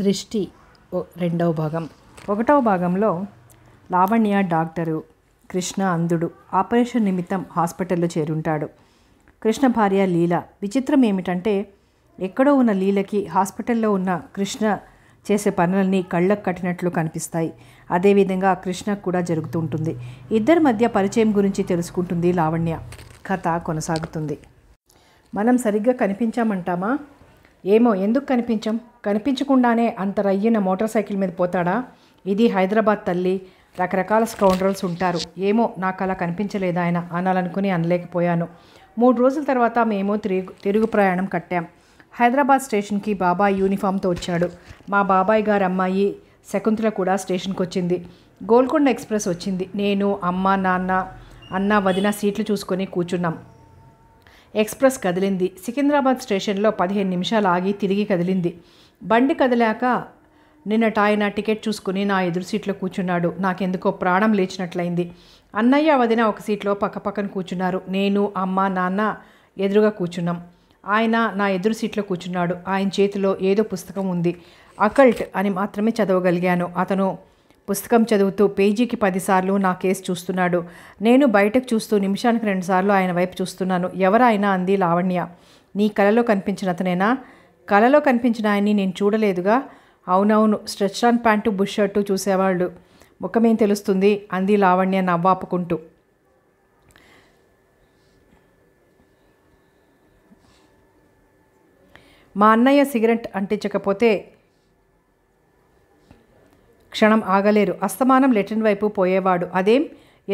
దృష్టి రెండవ భాగం ఒకటవ భాగంలో లావణ్య డాక్టరు కృష్ణ అందుడు ఆపరేషన్ నిమిత్తం హాస్పిటల్లో చేరుంటాడు కృష్ణ భార్య లీల విచిత్రం ఏమిటంటే ఎక్కడో ఉన్న లీలకి హాస్పిటల్లో ఉన్న కృష్ణ చేసే పనులన్నీ కళ్ళకు కట్టినట్లు కనిపిస్తాయి అదేవిధంగా కృష్ణకు కూడా జరుగుతుంటుంది ఇద్దరి మధ్య పరిచయం గురించి తెలుసుకుంటుంది లావణ్య కథ కొనసాగుతుంది మనం సరిగ్గా కనిపించామంటామా ఏమో ఎందుకు కనిపించం కనిపించకుండానే అంత రయ్యిన మోటార్ సైకిల్ మీద పోతాడా ఇది హైదరాబాద్ తల్లి రకరకాల స్కౌండ్రల్స్ ఉంటారు ఏమో నాకు అలా కనిపించలేదు ఆయన అనాలనుకుని అనలేకపోయాను మూడు రోజుల తర్వాత మేము తిరుగు తిరుగు ప్రయాణం కట్టాం హైదరాబాద్ స్టేషన్కి బాబాయ్ యూనిఫామ్తో వచ్చాడు మా బాబాయ్ గారు అమ్మాయి శకుంతల కూడా స్టేషన్కి వచ్చింది గోల్కొండ ఎక్స్ప్రెస్ వచ్చింది నేను అమ్మ నాన్న అన్న వదిన సీట్లు చూసుకొని కూర్చున్నాం ఎక్స్ప్రెస్ కదిలింది సికింద్రాబాద్ స్టేషన్లో పదిహేను నిమిషాలు ఆగి తిరిగి కదిలింది బండి కదిలాక ఆయన టికెట్ చూసుకుని నా ఎదురు సీట్లో కూర్చున్నాడు నాకెందుకో ప్రాణం లేచినట్లయింది అన్నయ్య వదిన ఒక సీట్లో పక్కపక్కన కూర్చున్నారు నేను అమ్మ నాన్న ఎదురుగా కూర్చున్నాం ఆయన నా ఎదురు సీట్లో కూర్చున్నాడు ఆయన చేతిలో ఏదో పుస్తకం ఉంది అకల్ట్ అని మాత్రమే చదవగలిగాను అతను పుస్తకం చదువుతూ పేజీకి పదిసార్లు నా కేసు చూస్తున్నాడు నేను బయటకు చూస్తూ నిమిషానికి రెండుసార్లు ఆయన వైపు చూస్తున్నాను ఎవరైనా అంది లావణ్య నీ కలలో కనిపించిన అతనేనా కలలో కనిపించిన ఆయన్ని నేను చూడలేదుగా అవునవును stretch on pant bush shirt చూసేవాళ్ళు ముఖమేం తెలుస్తుంది అంది లావణ్య నవ్వాపుకుంటూ మా అన్నయ్య సిగరెట్ అంటించకపోతే క్షణం ఆగలేరు అస్తమానం లెటిన్ వైపు పోయేవాడు అదేం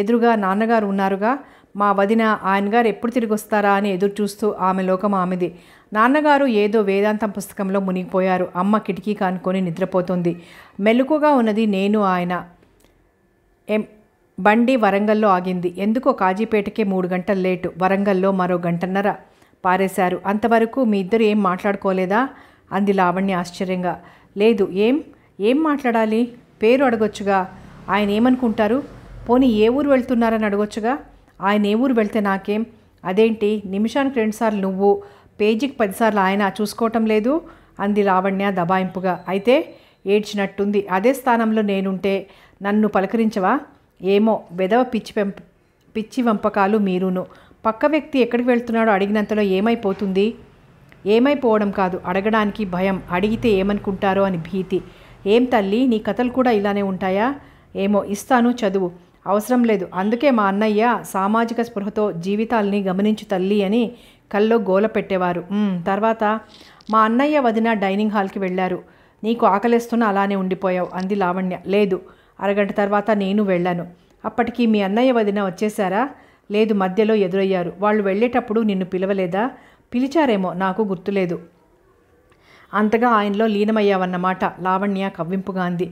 ఎదురుగా నాన్నగారు ఉన్నారుగా మా వదిన ఆయనగారు ఎప్పుడు తిరిగి వస్తారా అని ఎదురు చూస్తూ ఆమె లోకం ఆమెది నాన్నగారు ఏదో వేదాంతం పుస్తకంలో మునిగిపోయారు అమ్మ కిటికీ కానుకొని నిద్రపోతుంది మెలుకుగా ఉన్నది నేను ఆయన ఎం బండి వరంగల్లో ఆగింది ఎందుకో కాజీపేటకే మూడు గంటలు లేటు వరంగల్లో మరో గంటన్నర పారేశారు అంతవరకు మీ ఇద్దరు ఏం మాట్లాడుకోలేదా అంది లావణ్య ఆశ్చర్యంగా లేదు ఏం ఏం మాట్లాడాలి పేరు అడగొచ్చుగా ఆయన ఏమనుకుంటారు పోనీ ఏ ఊరు వెళ్తున్నారని అడగొచ్చుగా ఆయన ఏ ఊరు వెళ్తే నాకేం అదేంటి నిమిషానికి రెండుసార్లు నువ్వు పేజీకి పదిసార్లు ఆయన చూసుకోవటం లేదు అంది రావణ్య దబాయింపుగా అయితే ఏడ్చినట్టుంది అదే స్థానంలో నేనుంటే నన్ను పలకరించవా ఏమో వెదవ పిచ్చి పెంప పిచ్చి వంపకాలు మీరును పక్క వ్యక్తి ఎక్కడికి వెళ్తున్నాడో అడిగినంతలో ఏమైపోతుంది ఏమైపోవడం కాదు అడగడానికి భయం అడిగితే ఏమనుకుంటారో అని భీతి ఏం తల్లి నీ కథలు కూడా ఇలానే ఉంటాయా ఏమో ఇస్తాను చదువు అవసరం లేదు అందుకే మా అన్నయ్య సామాజిక స్పృహతో జీవితాల్ని గమనించు తల్లి అని కల్లో గోల పెట్టేవారు తర్వాత మా అన్నయ్య వదిన డైనింగ్ హాల్కి వెళ్ళారు నీకు ఆకలేస్తున్నా అలానే ఉండిపోయావు అంది లావణ్య లేదు అరగంట తర్వాత నేను వెళ్ళాను అప్పటికి మీ అన్నయ్య వదిన వచ్చేసారా లేదు మధ్యలో ఎదురయ్యారు వాళ్ళు వెళ్ళేటప్పుడు నిన్ను పిలవలేదా పిలిచారేమో నాకు గుర్తులేదు అంతగా ఆయనలో లీనమయ్యావన్నమాట లావణ్య కవ్వింపుగా అంది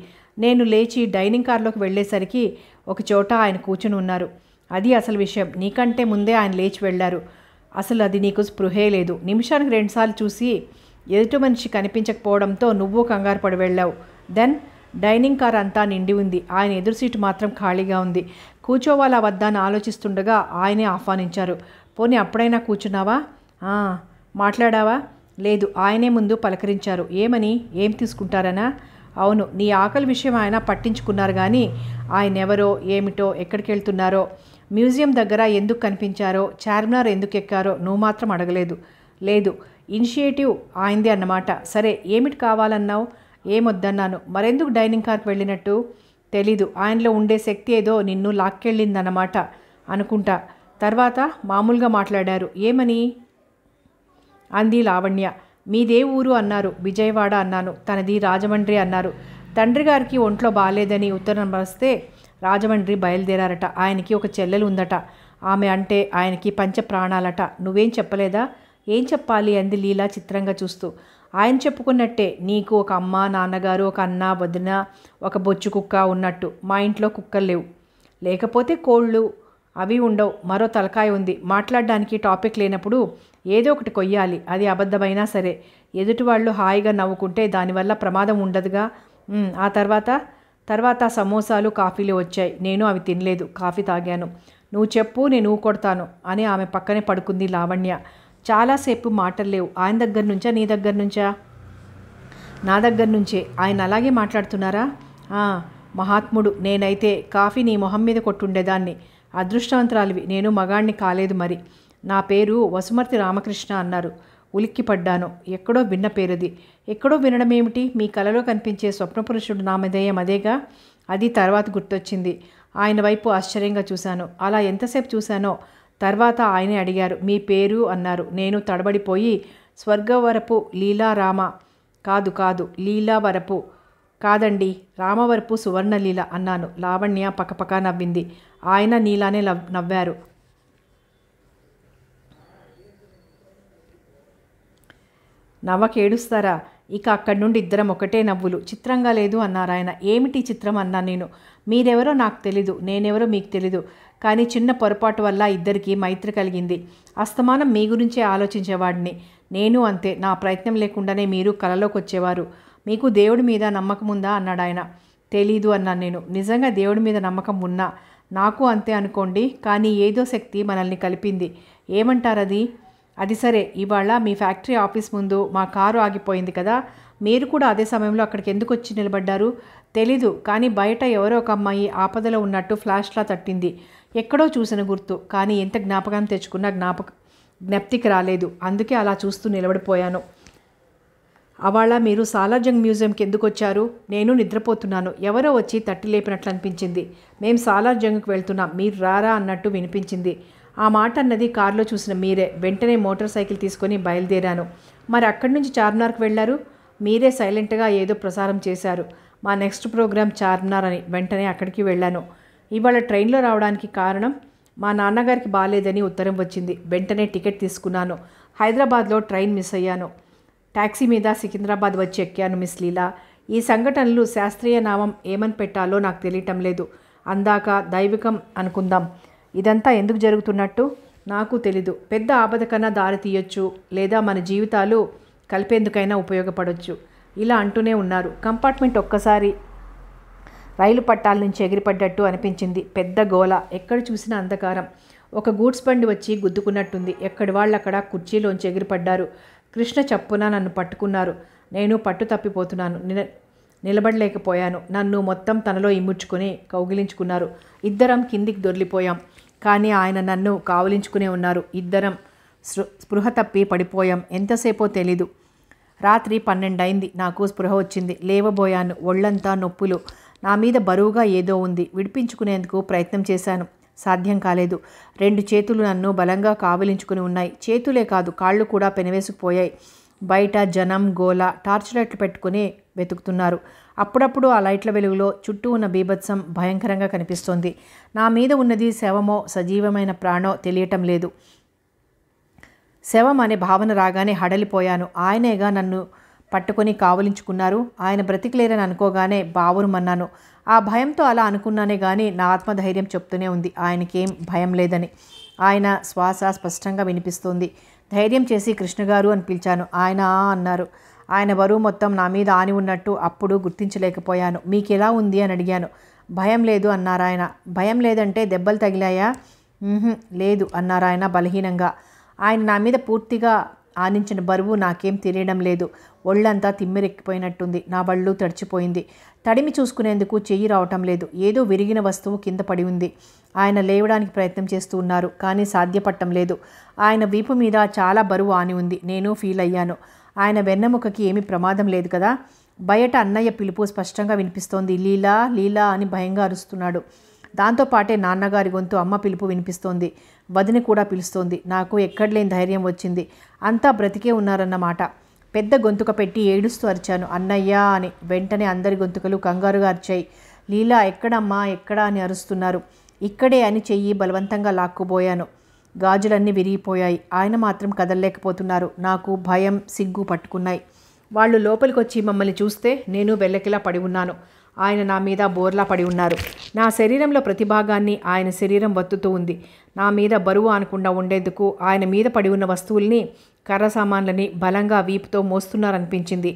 నేను లేచి డైనింగ్ కార్లోకి వెళ్ళేసరికి ఒక చోట ఆయన కూర్చుని ఉన్నారు అది అసలు విషయం నీకంటే ముందే ఆయన లేచి వెళ్ళారు అసలు అది నీకు స్పృహే లేదు నిమిషానికి రెండుసార్లు చూసి ఎదుటి మనిషి కనిపించకపోవడంతో నువ్వు కంగారు పడి వెళ్ళావు దెన్ డైనింగ్ కార్ అంతా నిండి ఉంది ఆయన ఎదురు సీటు మాత్రం ఖాళీగా ఉంది కూర్చోవాలా వద్దా అని ఆలోచిస్తుండగా ఆయనే ఆహ్వానించారు పోనీ అప్పుడైనా కూర్చున్నావా మాట్లాడావా లేదు ఆయనే ముందు పలకరించారు ఏమని ఏం తీసుకుంటారనా అవును నీ ఆకలి విషయం ఆయన పట్టించుకున్నారు కానీ ఆయన ఎవరో ఏమిటో ఎక్కడికి వెళ్తున్నారో మ్యూజియం దగ్గర ఎందుకు కనిపించారో చార్మినార్ ఎందుకు ఎక్కారో నువ్వు మాత్రం అడగలేదు లేదు ఇనిషియేటివ్ ఆయనదే అన్నమాట సరే ఏమిటి కావాలన్నావు ఏమొద్దన్నాను మరెందుకు డైనింగ్ కార్కి వెళ్ళినట్టు తెలీదు ఆయనలో ఉండే శక్తి ఏదో నిన్ను లాక్కెళ్ళిందన్నమాట అనుకుంటా తర్వాత మామూలుగా మాట్లాడారు ఏమని అంది లావణ్య మీదే ఊరు అన్నారు విజయవాడ అన్నాను తనది రాజమండ్రి అన్నారు తండ్రి గారికి ఒంట్లో బాగాలేదని ఉత్తరం వస్తే రాజమండ్రి బయలుదేరారట ఆయనకి ఒక చెల్లెలు ఉందట ఆమె అంటే ఆయనకి పంచ ప్రాణాలట నువ్వేం చెప్పలేదా ఏం చెప్పాలి అంది లీలా చిత్రంగా చూస్తూ ఆయన చెప్పుకున్నట్టే నీకు ఒక అమ్మ నాన్నగారు ఒక అన్న వదిన ఒక బొచ్చు కుక్క ఉన్నట్టు మా ఇంట్లో కుక్కలు లేవు లేకపోతే కోళ్ళు అవి ఉండవు మరో తలకాయ ఉంది మాట్లాడడానికి టాపిక్ లేనప్పుడు ఏదో ఒకటి కొయ్యాలి అది అబద్ధమైనా సరే ఎదుటివాళ్ళు హాయిగా నవ్వుకుంటే దానివల్ల ప్రమాదం ఉండదుగా ఆ తర్వాత తర్వాత సమోసాలు కాఫీలు వచ్చాయి నేను అవి తినలేదు కాఫీ తాగాను నువ్వు చెప్పు నేను కొడతాను అని ఆమె పక్కనే పడుకుంది లావణ్య చాలాసేపు మాటలు లేవు ఆయన దగ్గర నుంచా నీ దగ్గర నుంచా నా దగ్గర నుంచే ఆయన అలాగే మాట్లాడుతున్నారా మహాత్ముడు నేనైతే కాఫీ నీ మొహం మీద కొట్టుండేదాన్ని అదృష్టవంతురాలివి నేను మగాణ్ణి కాలేదు మరి నా పేరు వసుమర్తి రామకృష్ణ అన్నారు ఉలిక్కిపడ్డాను ఎక్కడో విన్న పేరుది ఎక్కడో వినడం ఏమిటి మీ కలలో కనిపించే స్వప్నపురుషుడు నామధేయం అదేగా అది తర్వాత గుర్తొచ్చింది ఆయన వైపు ఆశ్చర్యంగా చూశాను అలా ఎంతసేపు చూశానో తర్వాత ఆయనే అడిగారు మీ పేరు అన్నారు నేను తడబడిపోయి స్వర్గవరపు లీలారామ కాదు కాదు లీలావరపు కాదండి రామవరపు సువర్ణలీల అన్నాను లావణ్య పక్కపక్క నవ్వింది ఆయన నీలానే నవ్వారు నవ్వకేడుస్తారా ఇక అక్కడి నుండి ఇద్దరం ఒకటే నవ్వులు చిత్రంగా లేదు అన్నారు ఆయన ఏమిటి చిత్రం అన్నా నేను మీరెవరో నాకు తెలీదు నేనెవరో మీకు తెలీదు కానీ చిన్న పొరపాటు వల్ల ఇద్దరికీ మైత్రి కలిగింది అస్తమానం మీ గురించే ఆలోచించేవాడిని నేను అంతే నా ప్రయత్నం లేకుండానే మీరు కలలోకి వచ్చేవారు మీకు దేవుడి మీద నమ్మకం ఉందా అన్నాడు ఆయన తెలీదు అన్నాను నేను నిజంగా దేవుడి మీద నమ్మకం ఉన్నా నాకు అంతే అనుకోండి కానీ ఏదో శక్తి మనల్ని కలిపింది ఏమంటారది అది సరే ఇవాళ మీ ఫ్యాక్టరీ ఆఫీస్ ముందు మా కారు ఆగిపోయింది కదా మీరు కూడా అదే సమయంలో అక్కడికి ఎందుకు వచ్చి నిలబడ్డారు తెలీదు కానీ బయట ఎవరో ఒక అమ్మాయి ఆపదలో ఉన్నట్టు ఫ్లాష్లా తట్టింది ఎక్కడో చూసిన గుర్తు కానీ ఎంత జ్ఞాపకం తెచ్చుకున్నా జ్ఞాపక జ్ఞప్తికి రాలేదు అందుకే అలా చూస్తూ నిలబడిపోయాను అవాళ మీరు సాలార్జంగ్ మ్యూజియంకి ఎందుకు వచ్చారు నేను నిద్రపోతున్నాను ఎవరో వచ్చి తట్టి లేపినట్లు అనిపించింది మేము సాలార్జంగ్కి వెళ్తున్నాం మీరు రారా అన్నట్టు వినిపించింది ఆ మాట అన్నది కారులో చూసిన మీరే వెంటనే మోటార్ సైకిల్ తీసుకొని బయలుదేరాను మరి అక్కడి నుంచి చార్మినార్కి వెళ్ళారు మీరే సైలెంట్గా ఏదో ప్రసారం చేశారు మా నెక్స్ట్ ప్రోగ్రామ్ చార్మినార్ అని వెంటనే అక్కడికి వెళ్ళాను ఇవాళ ట్రైన్లో రావడానికి కారణం మా నాన్నగారికి బాగాలేదని ఉత్తరం వచ్చింది వెంటనే టికెట్ తీసుకున్నాను హైదరాబాద్లో ట్రైన్ మిస్ అయ్యాను ట్యాక్సీ మీద సికింద్రాబాద్ వచ్చి ఎక్కాను మిస్ లీలా ఈ సంఘటనలు శాస్త్రీయ నామం ఏమని పెట్టాలో నాకు తెలియటం లేదు అందాక దైవికం అనుకుందాం ఇదంతా ఎందుకు జరుగుతున్నట్టు నాకు తెలీదు పెద్ద ఆపద కన్నా దారి తీయొచ్చు లేదా మన జీవితాలు కలిపేందుకైనా ఉపయోగపడవచ్చు ఇలా అంటూనే ఉన్నారు కంపార్ట్మెంట్ ఒక్కసారి రైలు పట్టాల నుంచి ఎగిరిపడ్డట్టు అనిపించింది పెద్ద గోల ఎక్కడ చూసిన అంధకారం ఒక గూడ్స్ బండి వచ్చి గుద్దుకున్నట్టుంది ఎక్కడి వాళ్ళు అక్కడ కుర్చీలోంచి ఎగిరిపడ్డారు కృష్ణ చప్పున నన్ను పట్టుకున్నారు నేను పట్టు తప్పిపోతున్నాను నిలబడలేకపోయాను నన్ను మొత్తం తనలో ఇమ్ముచ్చుకొని కౌగిలించుకున్నారు ఇద్దరం కిందికి దొరిలిపోయాం కానీ ఆయన నన్ను కావలించుకునే ఉన్నారు ఇద్దరం స్పృహ తప్పి పడిపోయాం ఎంతసేపో తెలీదు రాత్రి పన్నెండైంది నాకు స్పృహ వచ్చింది లేవబోయాను ఒళ్ళంతా నొప్పులు నా మీద బరువుగా ఏదో ఉంది విడిపించుకునేందుకు ప్రయత్నం చేశాను సాధ్యం కాలేదు రెండు చేతులు నన్ను బలంగా కావలించుకుని ఉన్నాయి చేతులే కాదు కాళ్ళు కూడా పెనవేసుకుపోయాయి బయట జనం గోల టార్చ్ లైట్లు పెట్టుకుని వెతుకుతున్నారు అప్పుడప్పుడు ఆ లైట్ల వెలుగులో చుట్టూ ఉన్న బీభత్సం భయంకరంగా కనిపిస్తోంది నా మీద ఉన్నది శవమో సజీవమైన ప్రాణో తెలియటం లేదు శవం అనే భావన రాగానే హడలిపోయాను ఆయనేగా నన్ను పట్టుకొని కావలించుకున్నారు ఆయన బ్రతికిలేరని అనుకోగానే బావురుమన్నాను ఆ భయంతో అలా అనుకున్నానే కానీ నా ఆత్మధైర్యం చెప్తూనే ఉంది ఆయనకేం భయం లేదని ఆయన శ్వాస స్పష్టంగా వినిపిస్తోంది ధైర్యం చేసి కృష్ణగారు అని పిలిచాను ఆయన అన్నారు ఆయన బరువు మొత్తం నా మీద ఆని ఉన్నట్టు అప్పుడు గుర్తించలేకపోయాను మీకెలా ఉంది అని అడిగాను భయం లేదు అన్నారాయన భయం లేదంటే దెబ్బలు తగిలాయా లేదు అన్నారాయన బలహీనంగా ఆయన నా మీద పూర్తిగా ఆనించిన బరువు నాకేం తెలియడం లేదు ఒళ్ళంతా తిమ్మిరెక్కిపోయినట్టుంది నా బళ్ళు తడిచిపోయింది తడిమి చూసుకునేందుకు చెయ్యి రావటం లేదు ఏదో విరిగిన వస్తువు కింద పడి ఉంది ఆయన లేవడానికి ప్రయత్నం చేస్తూ ఉన్నారు కానీ సాధ్యపట్టం లేదు ఆయన వీపు మీద చాలా బరువు ఆని ఉంది నేను ఫీల్ అయ్యాను ఆయన వెన్నెముకకి ఏమీ ప్రమాదం లేదు కదా బయట అన్నయ్య పిలుపు స్పష్టంగా వినిపిస్తోంది లీలా లీలా అని భయంగా అరుస్తున్నాడు దాంతోపాటే నాన్నగారి గొంతు అమ్మ పిలుపు వినిపిస్తోంది వదిని కూడా పిలుస్తోంది నాకు ఎక్కడలేని ధైర్యం వచ్చింది అంతా బ్రతికే ఉన్నారన్నమాట పెద్ద గొంతుక పెట్టి ఏడుస్తూ అరిచాను అన్నయ్య అని వెంటనే అందరి గొంతుకలు కంగారుగా అరిచాయి లీలా ఎక్కడమ్మా ఎక్కడా అని అరుస్తున్నారు ఇక్కడే అని చెయ్యి బలవంతంగా లాక్కుపోయాను గాజులన్నీ విరిగిపోయాయి ఆయన మాత్రం కదలలేకపోతున్నారు నాకు భయం సిగ్గు పట్టుకున్నాయి వాళ్ళు లోపలికొచ్చి మమ్మల్ని చూస్తే నేను వెళ్ళకిలా పడి ఉన్నాను ఆయన నా మీద బోర్లా పడి ఉన్నారు నా శరీరంలో ప్రతి భాగాన్ని ఆయన శరీరం వత్తుతూ ఉంది నా మీద బరువు అనకుండా ఉండేందుకు ఆయన మీద పడి ఉన్న వస్తువుల్ని కర్ర సామాన్లని బలంగా వీపుతో మోస్తున్నారనిపించింది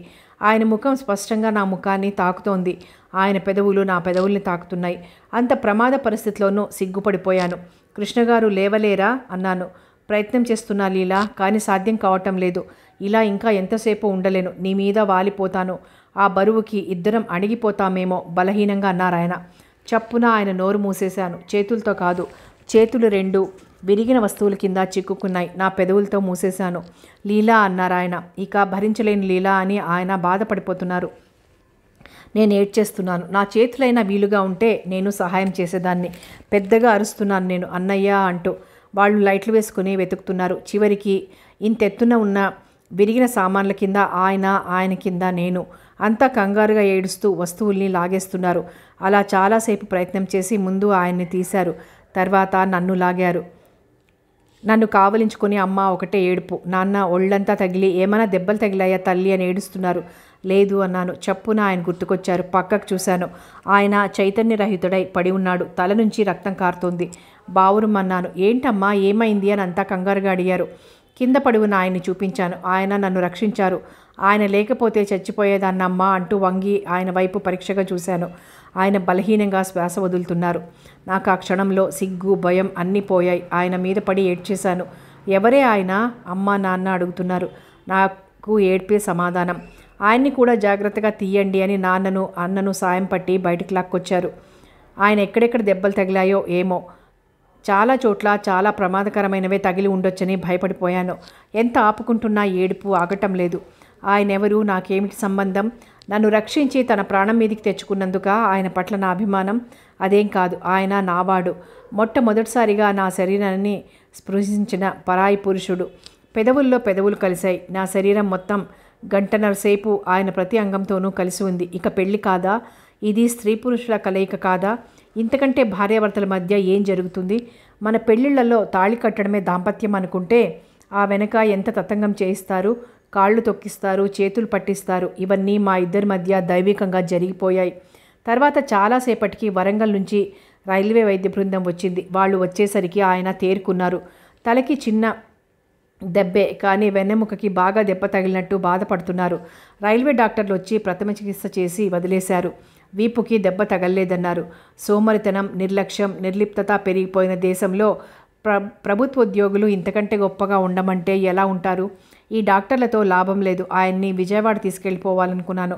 ఆయన ముఖం స్పష్టంగా నా ముఖాన్ని తాకుతోంది ఆయన పెదవులు నా పెదవుల్ని తాకుతున్నాయి అంత ప్రమాద పరిస్థితిలోనూ సిగ్గుపడిపోయాను కృష్ణగారు లేవలేరా అన్నాను ప్రయత్నం చేస్తున్నా లీలా కానీ సాధ్యం కావటం లేదు ఇలా ఇంకా ఎంతసేపు ఉండలేను నీ మీద వాలిపోతాను ఆ బరువుకి ఇద్దరం అణిగిపోతామేమో బలహీనంగా అన్నారాయన చప్పున ఆయన నోరు మూసేశాను చేతులతో కాదు చేతులు రెండు విరిగిన వస్తువుల కింద చిక్కుకున్నాయి నా పెదవులతో మూసేశాను లీలా అన్నారాయన ఇక భరించలేని లీలా అని ఆయన బాధపడిపోతున్నారు నేను ఏడ్చేస్తున్నాను నా చేతులైనా వీలుగా ఉంటే నేను సహాయం చేసేదాన్ని పెద్దగా అరుస్తున్నాను నేను అన్నయ్య అంటూ వాళ్ళు లైట్లు వేసుకుని వెతుకుతున్నారు చివరికి ఇంతెత్తున ఉన్న విరిగిన సామాన్ల కింద ఆయన ఆయన కింద నేను అంతా కంగారుగా ఏడుస్తూ వస్తువుల్ని లాగేస్తున్నారు అలా చాలాసేపు ప్రయత్నం చేసి ముందు ఆయన్ని తీశారు తర్వాత నన్ను లాగారు నన్ను కావలించుకొని అమ్మ ఒకటే ఏడుపు నాన్న ఒళ్ళంతా తగిలి ఏమైనా దెబ్బలు తగిలాయా తల్లి అని ఏడుస్తున్నారు లేదు అన్నాను చప్పున ఆయన గుర్తుకొచ్చారు పక్కకు చూశాను ఆయన చైతన్యరహితుడై పడి ఉన్నాడు తల నుంచి రక్తం కారుతుంది బావురుమన్నాను ఏంటమ్మా ఏమైంది అని అంతా కంగారుగా అడిగారు కింద పడి ఉన్న ఆయన్ని చూపించాను ఆయన నన్ను రక్షించారు ఆయన లేకపోతే చచ్చిపోయేదాన్నమ్మా అంటూ వంగి ఆయన వైపు పరీక్షగా చూశాను ఆయన బలహీనంగా శ్వాస వదులుతున్నారు నాకు ఆ క్షణంలో సిగ్గు భయం అన్నీ పోయాయి ఆయన మీద పడి ఏడ్చేశాను ఎవరే ఆయన అమ్మ నాన్న అడుగుతున్నారు నాకు ఏడ్పే సమాధానం ఆయన్ని కూడా జాగ్రత్తగా తీయండి అని నాన్నను అన్నను సాయం పట్టి బయటికి లాక్కొచ్చారు ఆయన ఎక్కడెక్కడ దెబ్బలు తగిలాయో ఏమో చాలా చోట్ల చాలా ప్రమాదకరమైనవే తగిలి ఉండొచ్చని భయపడిపోయాను ఎంత ఆపుకుంటున్నా ఏడుపు ఆగటం లేదు ఆయనెవరు నాకేమిటి సంబంధం నన్ను రక్షించి తన ప్రాణం మీదికి తెచ్చుకున్నందుక ఆయన పట్ల నా అభిమానం అదేం కాదు ఆయన నావాడు మొట్టమొదటిసారిగా నా శరీరాన్ని స్పృశించిన పరాయి పురుషుడు పెదవుల్లో పెదవులు కలిశాయి నా శరీరం మొత్తం గంటన్నరసేపు సేపు ఆయన ప్రతి అంగంతోనూ కలిసి ఉంది ఇక పెళ్లి కాదా ఇది స్త్రీ పురుషుల కలయిక కాదా ఇంతకంటే భార్యాభర్తల మధ్య ఏం జరుగుతుంది మన పెళ్లిళ్లలో తాళి కట్టడమే దాంపత్యం అనుకుంటే ఆ వెనక ఎంత తతంగం చేయిస్తారు కాళ్ళు తొక్కిస్తారు చేతులు పట్టిస్తారు ఇవన్నీ మా ఇద్దరి మధ్య దైవికంగా జరిగిపోయాయి తర్వాత చాలాసేపటికి వరంగల్ నుంచి రైల్వే వైద్య బృందం వచ్చింది వాళ్ళు వచ్చేసరికి ఆయన తేరుకున్నారు తలకి చిన్న దెబ్బే కానీ వెన్నెముకకి బాగా దెబ్బ తగిలినట్టు బాధపడుతున్నారు రైల్వే డాక్టర్లు వచ్చి ప్రథమ చికిత్స చేసి వదిలేశారు వీపుకి దెబ్బ తగలలేదన్నారు సోమరితనం నిర్లక్ష్యం నిర్లిప్తత పెరిగిపోయిన దేశంలో ప్ర ప్రభుత్వోద్యోగులు ఇంతకంటే గొప్పగా ఉండమంటే ఎలా ఉంటారు ఈ డాక్టర్లతో లాభం లేదు ఆయన్ని విజయవాడ తీసుకెళ్ళిపోవాలనుకున్నాను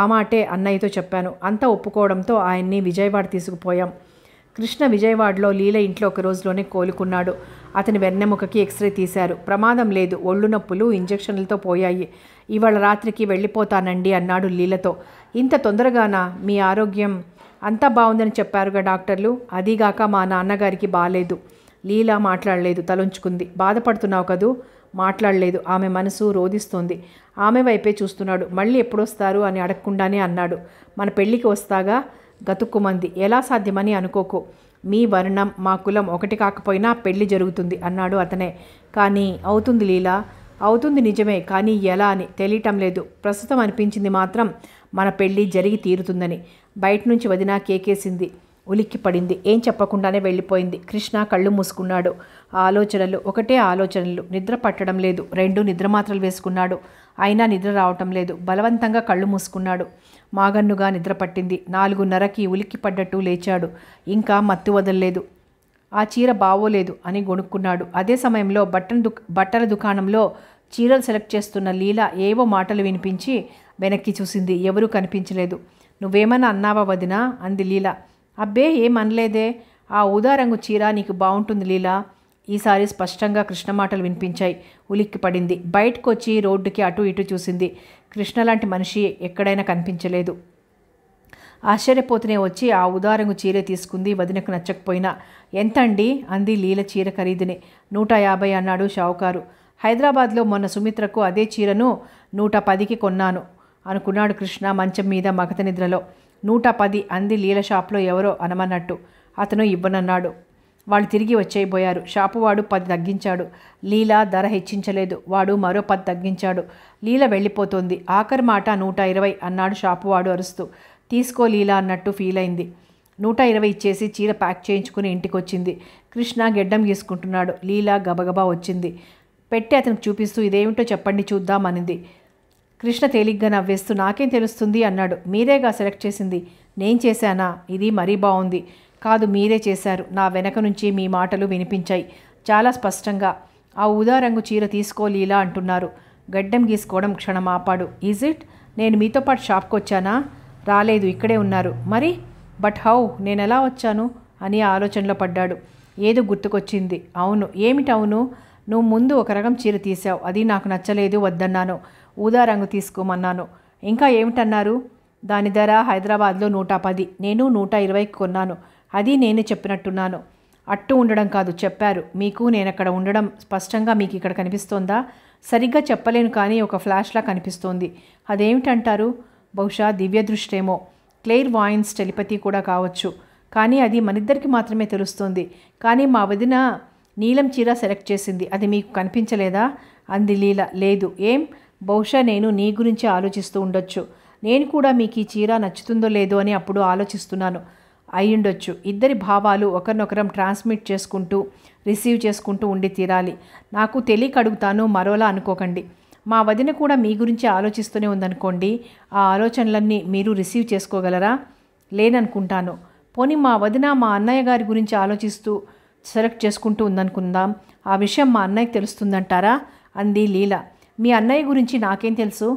ఆ మాటే అన్నయ్యతో చెప్పాను అంతా ఒప్పుకోవడంతో ఆయన్ని విజయవాడ తీసుకుపోయాం కృష్ణ విజయవాడలో లీల ఇంట్లో ఒక రోజులోనే కోలుకున్నాడు అతని వెన్నెముకకి ఎక్స్రే తీశారు ప్రమాదం లేదు ఒళ్ళు నొప్పులు ఇంజెక్షన్లతో పోయాయి ఇవాళ రాత్రికి వెళ్ళిపోతానండి అన్నాడు లీలతో ఇంత తొందరగానా మీ ఆరోగ్యం అంతా బాగుందని చెప్పారుగా డాక్టర్లు అదీగాక మా నాన్నగారికి బాగాలేదు లీలా మాట్లాడలేదు తలుంచుకుంది బాధపడుతున్నావు కదూ మాట్లాడలేదు ఆమె మనసు రోధిస్తోంది ఆమె వైపే చూస్తున్నాడు మళ్ళీ ఎప్పుడొస్తారు అని అడగకుండానే అన్నాడు మన పెళ్ళికి వస్తాగా గతుక్కుమంది ఎలా సాధ్యమని అనుకోకు మీ వర్ణం మా కులం ఒకటి కాకపోయినా పెళ్లి జరుగుతుంది అన్నాడు అతనే కానీ అవుతుంది లీలా అవుతుంది నిజమే కానీ ఎలా అని తెలియటం లేదు ప్రస్తుతం అనిపించింది మాత్రం మన పెళ్ళి జరిగి తీరుతుందని బయట నుంచి వదినా కేకేసింది ఉలిక్కి పడింది ఏం చెప్పకుండానే వెళ్ళిపోయింది కృష్ణ కళ్ళు మూసుకున్నాడు ఆలోచనలు ఒకటే ఆలోచనలు నిద్ర పట్టడం లేదు రెండు నిద్రమాత్రలు వేసుకున్నాడు అయినా నిద్ర రావటం లేదు బలవంతంగా కళ్ళు మూసుకున్నాడు మాగన్నుగా నిద్ర పట్టింది నాలుగున్నరకి పడ్డట్టు లేచాడు ఇంకా మత్తు వదలలేదు ఆ చీర బావోలేదు అని గొనుక్కున్నాడు అదే సమయంలో బట్టన్ దుక్ బట్టల దుకాణంలో చీరలు సెలెక్ట్ చేస్తున్న లీల ఏవో మాటలు వినిపించి వెనక్కి చూసింది ఎవరూ కనిపించలేదు నువ్వేమన్నా అన్నావా వదినా అంది లీల అబ్బే ఏమనలేదే ఆ ఊదారంగు చీర నీకు బాగుంటుంది లీలా ఈసారి స్పష్టంగా కృష్ణ మాటలు వినిపించాయి ఉలిక్కి పడింది బయటకు వచ్చి రోడ్డుకి అటు ఇటు చూసింది కృష్ణ లాంటి మనిషి ఎక్కడైనా కనిపించలేదు ఆశ్చర్యపోతూనే వచ్చి ఆ ఉదారంగు చీర తీసుకుంది వదినకు నచ్చకపోయినా ఎంతండి అంది లీల చీర ఖరీదుని నూట యాభై అన్నాడు షావుకారు హైదరాబాద్లో మొన్న సుమిత్రకు అదే చీరను నూట పదికి కొన్నాను అనుకున్నాడు కృష్ణ మంచం మీద మగత నిద్రలో నూట పది అంది లీల షాప్లో ఎవరో అనమన్నట్టు అతను ఇవ్వనన్నాడు వాళ్ళు తిరిగి వచ్చేయబోయారు షాపువాడు పది తగ్గించాడు లీల ధర హెచ్చించలేదు వాడు మరో పది తగ్గించాడు లీల వెళ్ళిపోతుంది ఆఖరి మాట నూట ఇరవై అన్నాడు షాపువాడు అరుస్తూ తీసుకో లీల అన్నట్టు ఫీల్ అయింది నూట ఇరవై ఇచ్చేసి చీర ప్యాక్ చేయించుకుని ఇంటికొచ్చింది కృష్ణ గెడ్డం గీసుకుంటున్నాడు లీల గబగబా వచ్చింది పెట్టి అతనికి చూపిస్తూ ఇదేమిటో చెప్పండి చూద్దామనింది కృష్ణ తేలిగ్గా నవ్వేస్తూ నాకేం తెలుస్తుంది అన్నాడు మీరేగా సెలెక్ట్ చేసింది నేను చేశానా ఇది మరీ బాగుంది కాదు మీరే చేశారు నా వెనక నుంచి మీ మాటలు వినిపించాయి చాలా స్పష్టంగా ఆ ఊదారంగు చీర తీసుకోలీలా అంటున్నారు గడ్డం గీసుకోవడం క్షణం ఆపాడు ఈజ్ ఇట్ నేను మీతో పాటు షాప్కి వచ్చానా రాలేదు ఇక్కడే ఉన్నారు మరి బట్ హౌ నేను ఎలా వచ్చాను అని ఆలోచనలో పడ్డాడు ఏదో గుర్తుకొచ్చింది అవును ఏమిటవును నువ్వు ముందు ఒక రకం చీర తీసావు అది నాకు నచ్చలేదు వద్దన్నాను ఊదా రంగు తీసుకోమన్నాను ఇంకా ఏమిటన్నారు దాని ధర హైదరాబాద్లో నూట పది నేను నూట ఇరవైకి కొన్నాను అది నేను చెప్పినట్టున్నాను అట్టు ఉండడం కాదు చెప్పారు మీకు నేను అక్కడ ఉండడం స్పష్టంగా మీకు ఇక్కడ కనిపిస్తోందా సరిగ్గా చెప్పలేను కానీ ఒక ఫ్లాష్లా కనిపిస్తోంది అదేమిటంటారు బహుశా దివ్య దృష్టేమో క్లెయిర్ వాయిన్స్ టెలిపతి కూడా కావచ్చు కానీ అది మనిద్దరికి మాత్రమే తెలుస్తుంది కానీ మా వదిన నీలం చీర సెలెక్ట్ చేసింది అది మీకు కనిపించలేదా అంది లీల లేదు ఏం బహుశా నేను నీ గురించి ఆలోచిస్తూ ఉండొచ్చు నేను కూడా మీకు ఈ చీర నచ్చుతుందో లేదో అని అప్పుడు ఆలోచిస్తున్నాను అయ్యుండొచ్చు ఇద్దరి భావాలు ఒకరినొకరం ట్రాన్స్మిట్ చేసుకుంటూ రిసీవ్ చేసుకుంటూ ఉండి తీరాలి నాకు తెలియక అడుగుతాను మరోలా అనుకోకండి మా వదిన కూడా మీ గురించి ఆలోచిస్తూనే ఉందనుకోండి ఆ ఆలోచనలన్నీ మీరు రిసీవ్ చేసుకోగలరా లేననుకుంటాను పోనీ మా వదిన మా అన్నయ్య గారి గురించి ఆలోచిస్తూ సెలెక్ట్ చేసుకుంటూ ఉందనుకుందాం ఆ విషయం మా అన్నయ్యకి తెలుస్తుందంటారా అంది లీల మీ అన్నయ్య గురించి నాకేం తెలుసు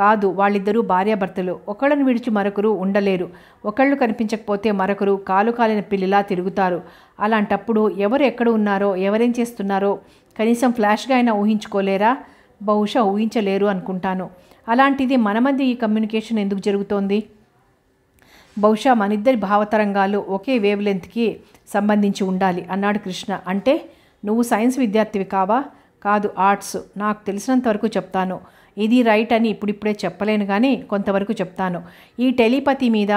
కాదు వాళ్ళిద్దరూ భార్యాభర్తలు ఒకళ్ళను విడిచి మరొకరు ఉండలేరు ఒకళ్ళు కనిపించకపోతే మరొకరు కాలు కాలిన పిల్లిలా తిరుగుతారు అలాంటప్పుడు ఎవరు ఎక్కడ ఉన్నారో ఎవరేం చేస్తున్నారో కనీసం ఫ్లాష్గా అయినా ఊహించుకోలేరా బహుశా ఊహించలేరు అనుకుంటాను అలాంటిది మన మధ్య ఈ కమ్యూనికేషన్ ఎందుకు జరుగుతోంది బహుశా మనిద్దరి భావతరంగాలు ఒకే వేవ్ లెంత్కి సంబంధించి ఉండాలి అన్నాడు కృష్ణ అంటే నువ్వు సైన్స్ విద్యార్థివి కావా కాదు ఆర్ట్స్ నాకు తెలిసినంతవరకు చెప్తాను ఇది రైట్ అని ఇప్పుడిప్పుడే చెప్పలేను కానీ కొంతవరకు చెప్తాను ఈ టెలిపతి మీద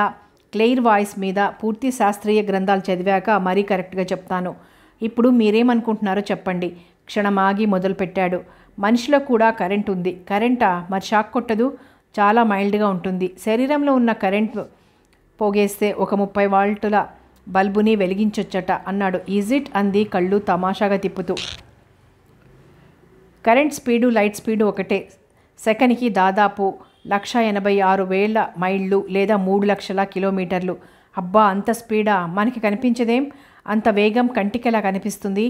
క్లెయిర్ వాయిస్ మీద పూర్తి శాస్త్రీయ గ్రంథాలు చదివాక మరీ కరెక్ట్గా చెప్తాను ఇప్పుడు మీరేమనుకుంటున్నారో చెప్పండి క్షణమాగి మొదలుపెట్టాడు మనిషిలో కూడా కరెంట్ ఉంది కరెంటా మరి షాక్ కొట్టదు చాలా మైల్డ్గా ఉంటుంది శరీరంలో ఉన్న కరెంట్ పోగేస్తే ఒక ముప్పై వాల్టుల బల్బుని వెలిగించొచ్చట అన్నాడు ఈజ్ ఇట్ అంది కళ్ళు తమాషాగా తిప్పుతూ కరెంట్ స్పీడు లైట్ స్పీడు ఒకటే సెకండ్కి దాదాపు లక్ష ఎనభై ఆరు వేల మైళ్ళు లేదా మూడు లక్షల కిలోమీటర్లు అబ్బా అంత స్పీడా మనకి కనిపించదేం అంత వేగం కంటికెలా కనిపిస్తుంది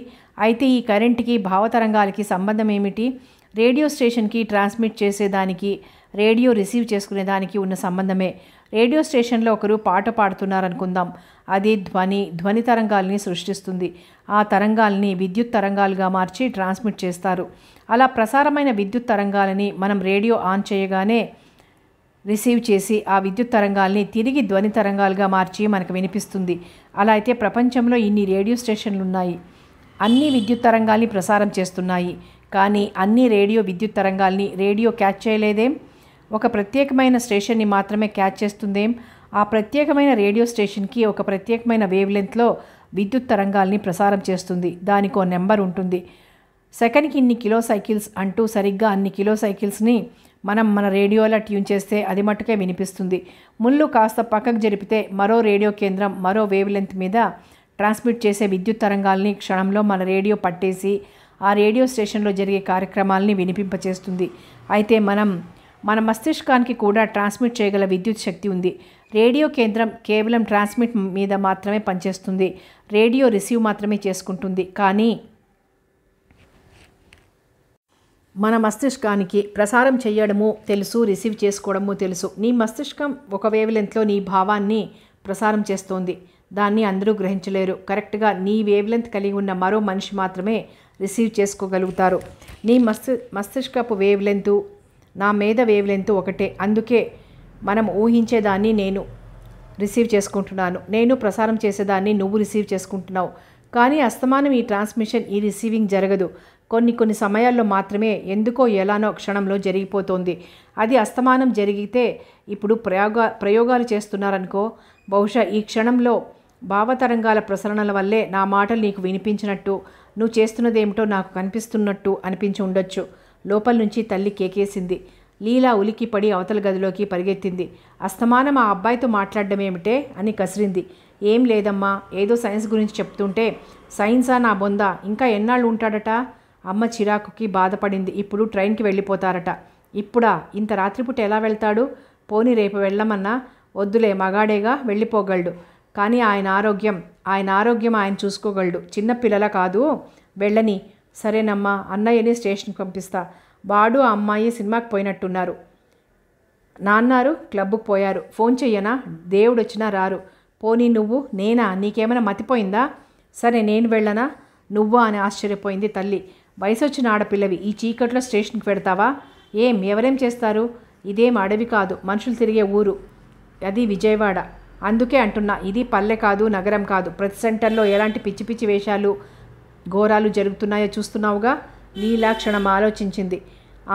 అయితే ఈ కరెంట్కి భావతరంగాలకి సంబంధం ఏమిటి రేడియో స్టేషన్కి ట్రాన్స్మిట్ చేసేదానికి రేడియో రిసీవ్ చేసుకునేదానికి ఉన్న సంబంధమే రేడియో స్టేషన్లో ఒకరు పాట పాడుతున్నారనుకుందాం అది ధ్వని ధ్వని తరంగాల్ని సృష్టిస్తుంది ఆ తరంగాల్ని విద్యుత్ తరంగాలుగా మార్చి ట్రాన్స్మిట్ చేస్తారు అలా ప్రసారమైన విద్యుత్ తరంగాలని మనం రేడియో ఆన్ చేయగానే రిసీవ్ చేసి ఆ విద్యుత్ తరంగాల్ని తిరిగి ధ్వని తరంగాలుగా మార్చి మనకు వినిపిస్తుంది అలా అయితే ప్రపంచంలో ఇన్ని రేడియో స్టేషన్లు ఉన్నాయి అన్ని విద్యుత్ తరంగాల్ని ప్రసారం చేస్తున్నాయి కానీ అన్ని రేడియో విద్యుత్ తరంగాల్ని రేడియో క్యాచ్ చేయలేదేం ఒక ప్రత్యేకమైన స్టేషన్ని మాత్రమే క్యాచ్ చేస్తుందేం ఆ ప్రత్యేకమైన రేడియో స్టేషన్కి ఒక ప్రత్యేకమైన వేవ్ లెంత్లో విద్యుత్ తరంగాల్ని ప్రసారం చేస్తుంది దానికో నెంబర్ ఉంటుంది సెకండ్కి ఇన్ని కిలో సైకిల్స్ అంటూ సరిగ్గా అన్ని కిలో సైకిల్స్ని మనం మన రేడియోలా ట్యూన్ చేస్తే అది మట్టుకే వినిపిస్తుంది ముళ్ళు కాస్త పక్కకు జరిపితే మరో రేడియో కేంద్రం మరో వేవ్ లెంత్ మీద ట్రాన్స్మిట్ చేసే విద్యుత్ తరంగాల్ని క్షణంలో మన రేడియో పట్టేసి ఆ రేడియో స్టేషన్లో జరిగే కార్యక్రమాల్ని వినిపింపచేస్తుంది అయితే మనం మన మస్తిష్కానికి కూడా ట్రాన్స్మిట్ చేయగల విద్యుత్ శక్తి ఉంది రేడియో కేంద్రం కేవలం ట్రాన్స్మిట్ మీద మాత్రమే పనిచేస్తుంది రేడియో రిసీవ్ మాత్రమే చేసుకుంటుంది కానీ మన మస్తిష్కానికి ప్రసారం చేయడము తెలుసు రిసీవ్ చేసుకోవడము తెలుసు నీ మస్తిష్కం ఒక వేవ్లెంత్లో నీ భావాన్ని ప్రసారం చేస్తోంది దాన్ని అందరూ గ్రహించలేరు కరెక్ట్గా నీ వేవ్లెంత్ కలిగి ఉన్న మరో మనిషి మాత్రమే రిసీవ్ చేసుకోగలుగుతారు నీ మస్తి మస్తిష్కపు వేవ్లెంతు నా మీద వేవ్లెంతు ఒకటే అందుకే మనం ఊహించేదాన్ని నేను రిసీవ్ చేసుకుంటున్నాను నేను ప్రసారం చేసేదాన్ని నువ్వు రిసీవ్ చేసుకుంటున్నావు కానీ అస్తమానం ఈ ట్రాన్స్మిషన్ ఈ రిసీవింగ్ జరగదు కొన్ని కొన్ని సమయాల్లో మాత్రమే ఎందుకో ఎలానో క్షణంలో జరిగిపోతోంది అది అస్తమానం జరిగితే ఇప్పుడు ప్రయోగ ప్రయోగాలు చేస్తున్నారనుకో బహుశా ఈ క్షణంలో భావతరంగాల ప్రసరణల వల్లే నా మాటలు నీకు వినిపించినట్టు నువ్వు చేస్తున్నదేమిటో నాకు కనిపిస్తున్నట్టు అనిపించి ఉండొచ్చు లోపల నుంచి తల్లి కేకేసింది లీలా ఉలికిపడి అవతల గదిలోకి పరిగెత్తింది అస్తమానం ఆ అబ్బాయితో మాట్లాడడం ఏమిటే అని కసిరింది ఏం లేదమ్మా ఏదో సైన్స్ గురించి చెప్తుంటే సైన్సా నా బొందా ఇంకా ఎన్నాళ్ళు ఉంటాడట అమ్మ చిరాకుకి బాధపడింది ఇప్పుడు ట్రైన్కి వెళ్ళిపోతారట ఇప్పుడా ఇంత రాత్రిపూట ఎలా వెళ్తాడు పోని రేపు వెళ్ళమన్నా వద్దులే మగాడేగా వెళ్ళిపోగలడు కానీ ఆయన ఆరోగ్యం ఆయన ఆరోగ్యం ఆయన చూసుకోగలడు చిన్న పిల్లల కాదు వెళ్ళని సరేనమ్మా అన్నయ్యని స్టేషన్కి పంపిస్తా వాడు ఆ అమ్మాయి సినిమాకి పోయినట్టున్నారు నాన్నారు క్లబ్కు పోయారు ఫోన్ చెయ్యనా దేవుడొచ్చినా రారు పోనీ నువ్వు నేనా నీకేమైనా మతిపోయిందా సరే నేను వెళ్ళనా నువ్వా అని ఆశ్చర్యపోయింది తల్లి వయసు వచ్చిన ఆడపిల్లవి ఈ చీకట్లో స్టేషన్కి పెడతావా ఏం ఎవరేం చేస్తారు ఇదేం అడవి కాదు మనుషులు తిరిగే ఊరు అది విజయవాడ అందుకే అంటున్నా ఇది పల్లె కాదు నగరం కాదు ప్రతి సెంటర్లో ఎలాంటి పిచ్చి పిచ్చి వేషాలు ఘోరాలు జరుగుతున్నాయో చూస్తున్నావుగా లీలా క్షణం ఆలోచించింది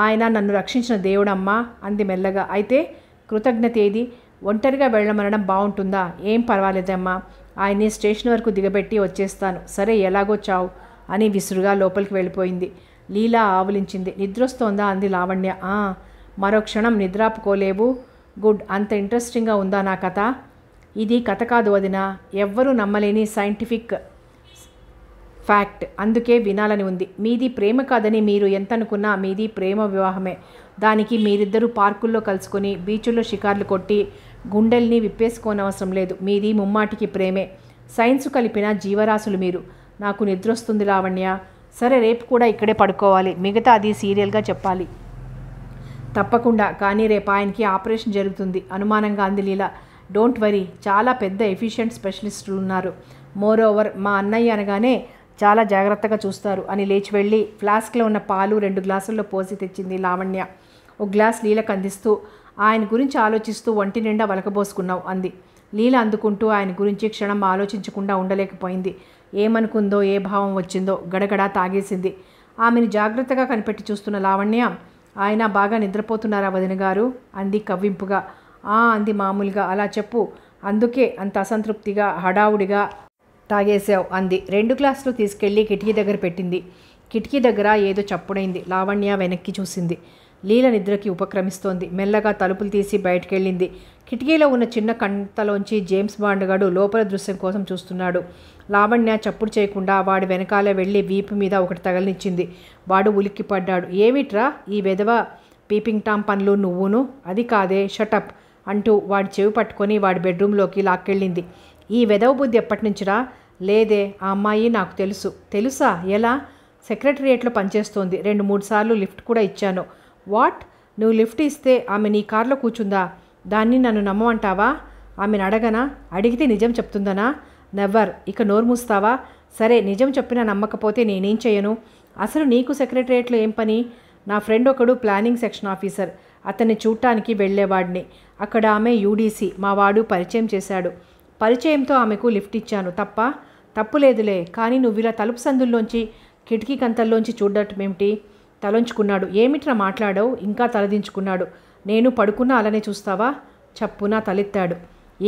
ఆయన నన్ను రక్షించిన దేవుడమ్మా అంది మెల్లగా అయితే కృతజ్ఞత ఏది ఒంటరిగా వెళ్ళమనడం బాగుంటుందా ఏం పర్వాలేదమ్మా ఆయన్ని స్టేషన్ వరకు దిగబెట్టి వచ్చేస్తాను సరే ఎలాగో చావు అని విసురుగా లోపలికి వెళ్ళిపోయింది లీలా ఆవులించింది నిద్రొస్తోందా అంది లావణ్య మరో క్షణం నిద్రాపుకోలేవు గుడ్ అంత ఇంట్రెస్టింగ్గా ఉందా నా కథ ఇది కథ కాదు వదిన ఎవ్వరూ నమ్మలేని సైంటిఫిక్ ఫ్యాక్ట్ అందుకే వినాలని ఉంది మీది ప్రేమ కాదని మీరు ఎంత అనుకున్నా మీది ప్రేమ వివాహమే దానికి మీరిద్దరూ పార్కుల్లో కలుసుకొని బీచుల్లో షికార్లు కొట్టి గుండెల్ని విప్పేసుకోనవసరం లేదు మీది ముమ్మాటికి ప్రేమే సైన్సు కలిపిన జీవరాశులు మీరు నాకు నిద్ర వస్తుంది లావణ్య సరే రేపు కూడా ఇక్కడే పడుకోవాలి మిగతా అది సీరియల్గా చెప్పాలి తప్పకుండా కానీ రేపు ఆయనకి ఆపరేషన్ జరుగుతుంది అనుమానంగా అంది లీల డోంట్ వరీ చాలా పెద్ద ఎఫిషియెంట్ స్పెషలిస్టులు ఉన్నారు మోర్ ఓవర్ మా అన్నయ్య అనగానే చాలా జాగ్రత్తగా చూస్తారు అని లేచి వెళ్ళి ఫ్లాస్క్లో ఉన్న పాలు రెండు గ్లాసుల్లో పోసి తెచ్చింది లావణ్య ఒక గ్లాస్ లీలకు అందిస్తూ ఆయన గురించి ఆలోచిస్తూ ఒంటి నిండా వలకబోసుకున్నావు అంది లీల అందుకుంటూ ఆయన గురించి క్షణం ఆలోచించకుండా ఉండలేకపోయింది ఏమనుకుందో ఏ భావం వచ్చిందో గడగడా తాగేసింది ఆమెను జాగ్రత్తగా కనిపెట్టి చూస్తున్న లావణ్య ఆయన బాగా నిద్రపోతున్నారా వదిన గారు అంది కవ్వింపుగా ఆ అంది మామూలుగా అలా చెప్పు అందుకే అంత అసంతృప్తిగా హడావుడిగా తాగేశావు అంది రెండు గ్లాసులు తీసుకెళ్ళి కిటికీ దగ్గర పెట్టింది కిటికీ దగ్గర ఏదో చప్పుడైంది లావణ్య వెనక్కి చూసింది లీల నిద్రకి ఉపక్రమిస్తోంది మెల్లగా తలుపులు తీసి బయటకెళ్ళింది కిటికీలో ఉన్న చిన్న కంటలోంచి జేమ్స్ బాండ్గాడు లోపల దృశ్యం కోసం చూస్తున్నాడు లావణ్య చప్పుడు చేయకుండా వాడి వెనకాలే వెళ్ళి వీపు మీద ఒకటి తగలనిచ్చింది వాడు ఉలిక్కి పడ్డాడు ఏమిట్రా ఈ వెధవ పీపింగ్ టామ్ పనులు నువ్వును అది కాదే షటప్ అంటూ వాడి చెవి పట్టుకొని వాడి బెడ్రూమ్లోకి లాక్కెళ్ళింది ఈ వెధవ బుద్ధి ఎప్పటి నుంచిరా లేదే ఆ అమ్మాయి నాకు తెలుసు తెలుసా ఎలా సెక్రటరియేట్లో పనిచేస్తోంది రెండు మూడు సార్లు లిఫ్ట్ కూడా ఇచ్చాను వాట్ నువ్వు లిఫ్ట్ ఇస్తే ఆమె నీ కారులో కూర్చుందా దాన్ని నన్ను నమ్మమంటావా ఆమెను అడగనా అడిగితే నిజం చెప్తుందనా నెవర్ ఇక నోరు మూస్తావా సరే నిజం చెప్పినా నమ్మకపోతే నేనేం చేయను అసలు నీకు సెక్రటరేట్లో ఏం పని నా ఫ్రెండ్ ఒకడు ప్లానింగ్ సెక్షన్ ఆఫీసర్ అతన్ని చూడటానికి వెళ్ళేవాడిని అక్కడ ఆమె యూడీసీ మా వాడు పరిచయం చేశాడు పరిచయంతో ఆమెకు లిఫ్ట్ ఇచ్చాను తప్ప తప్పు లేదులే కానీ నువ్వు ఇలా తలుపు సందుల్లోంచి కిటికీ కంతల్లోంచి చూడటమేమిటి తలంచుకున్నాడు ఏమిట్రా మాట్లాడావు ఇంకా తలదించుకున్నాడు నేను పడుకున్నా అలానే చూస్తావా చప్పున తలెత్తాడు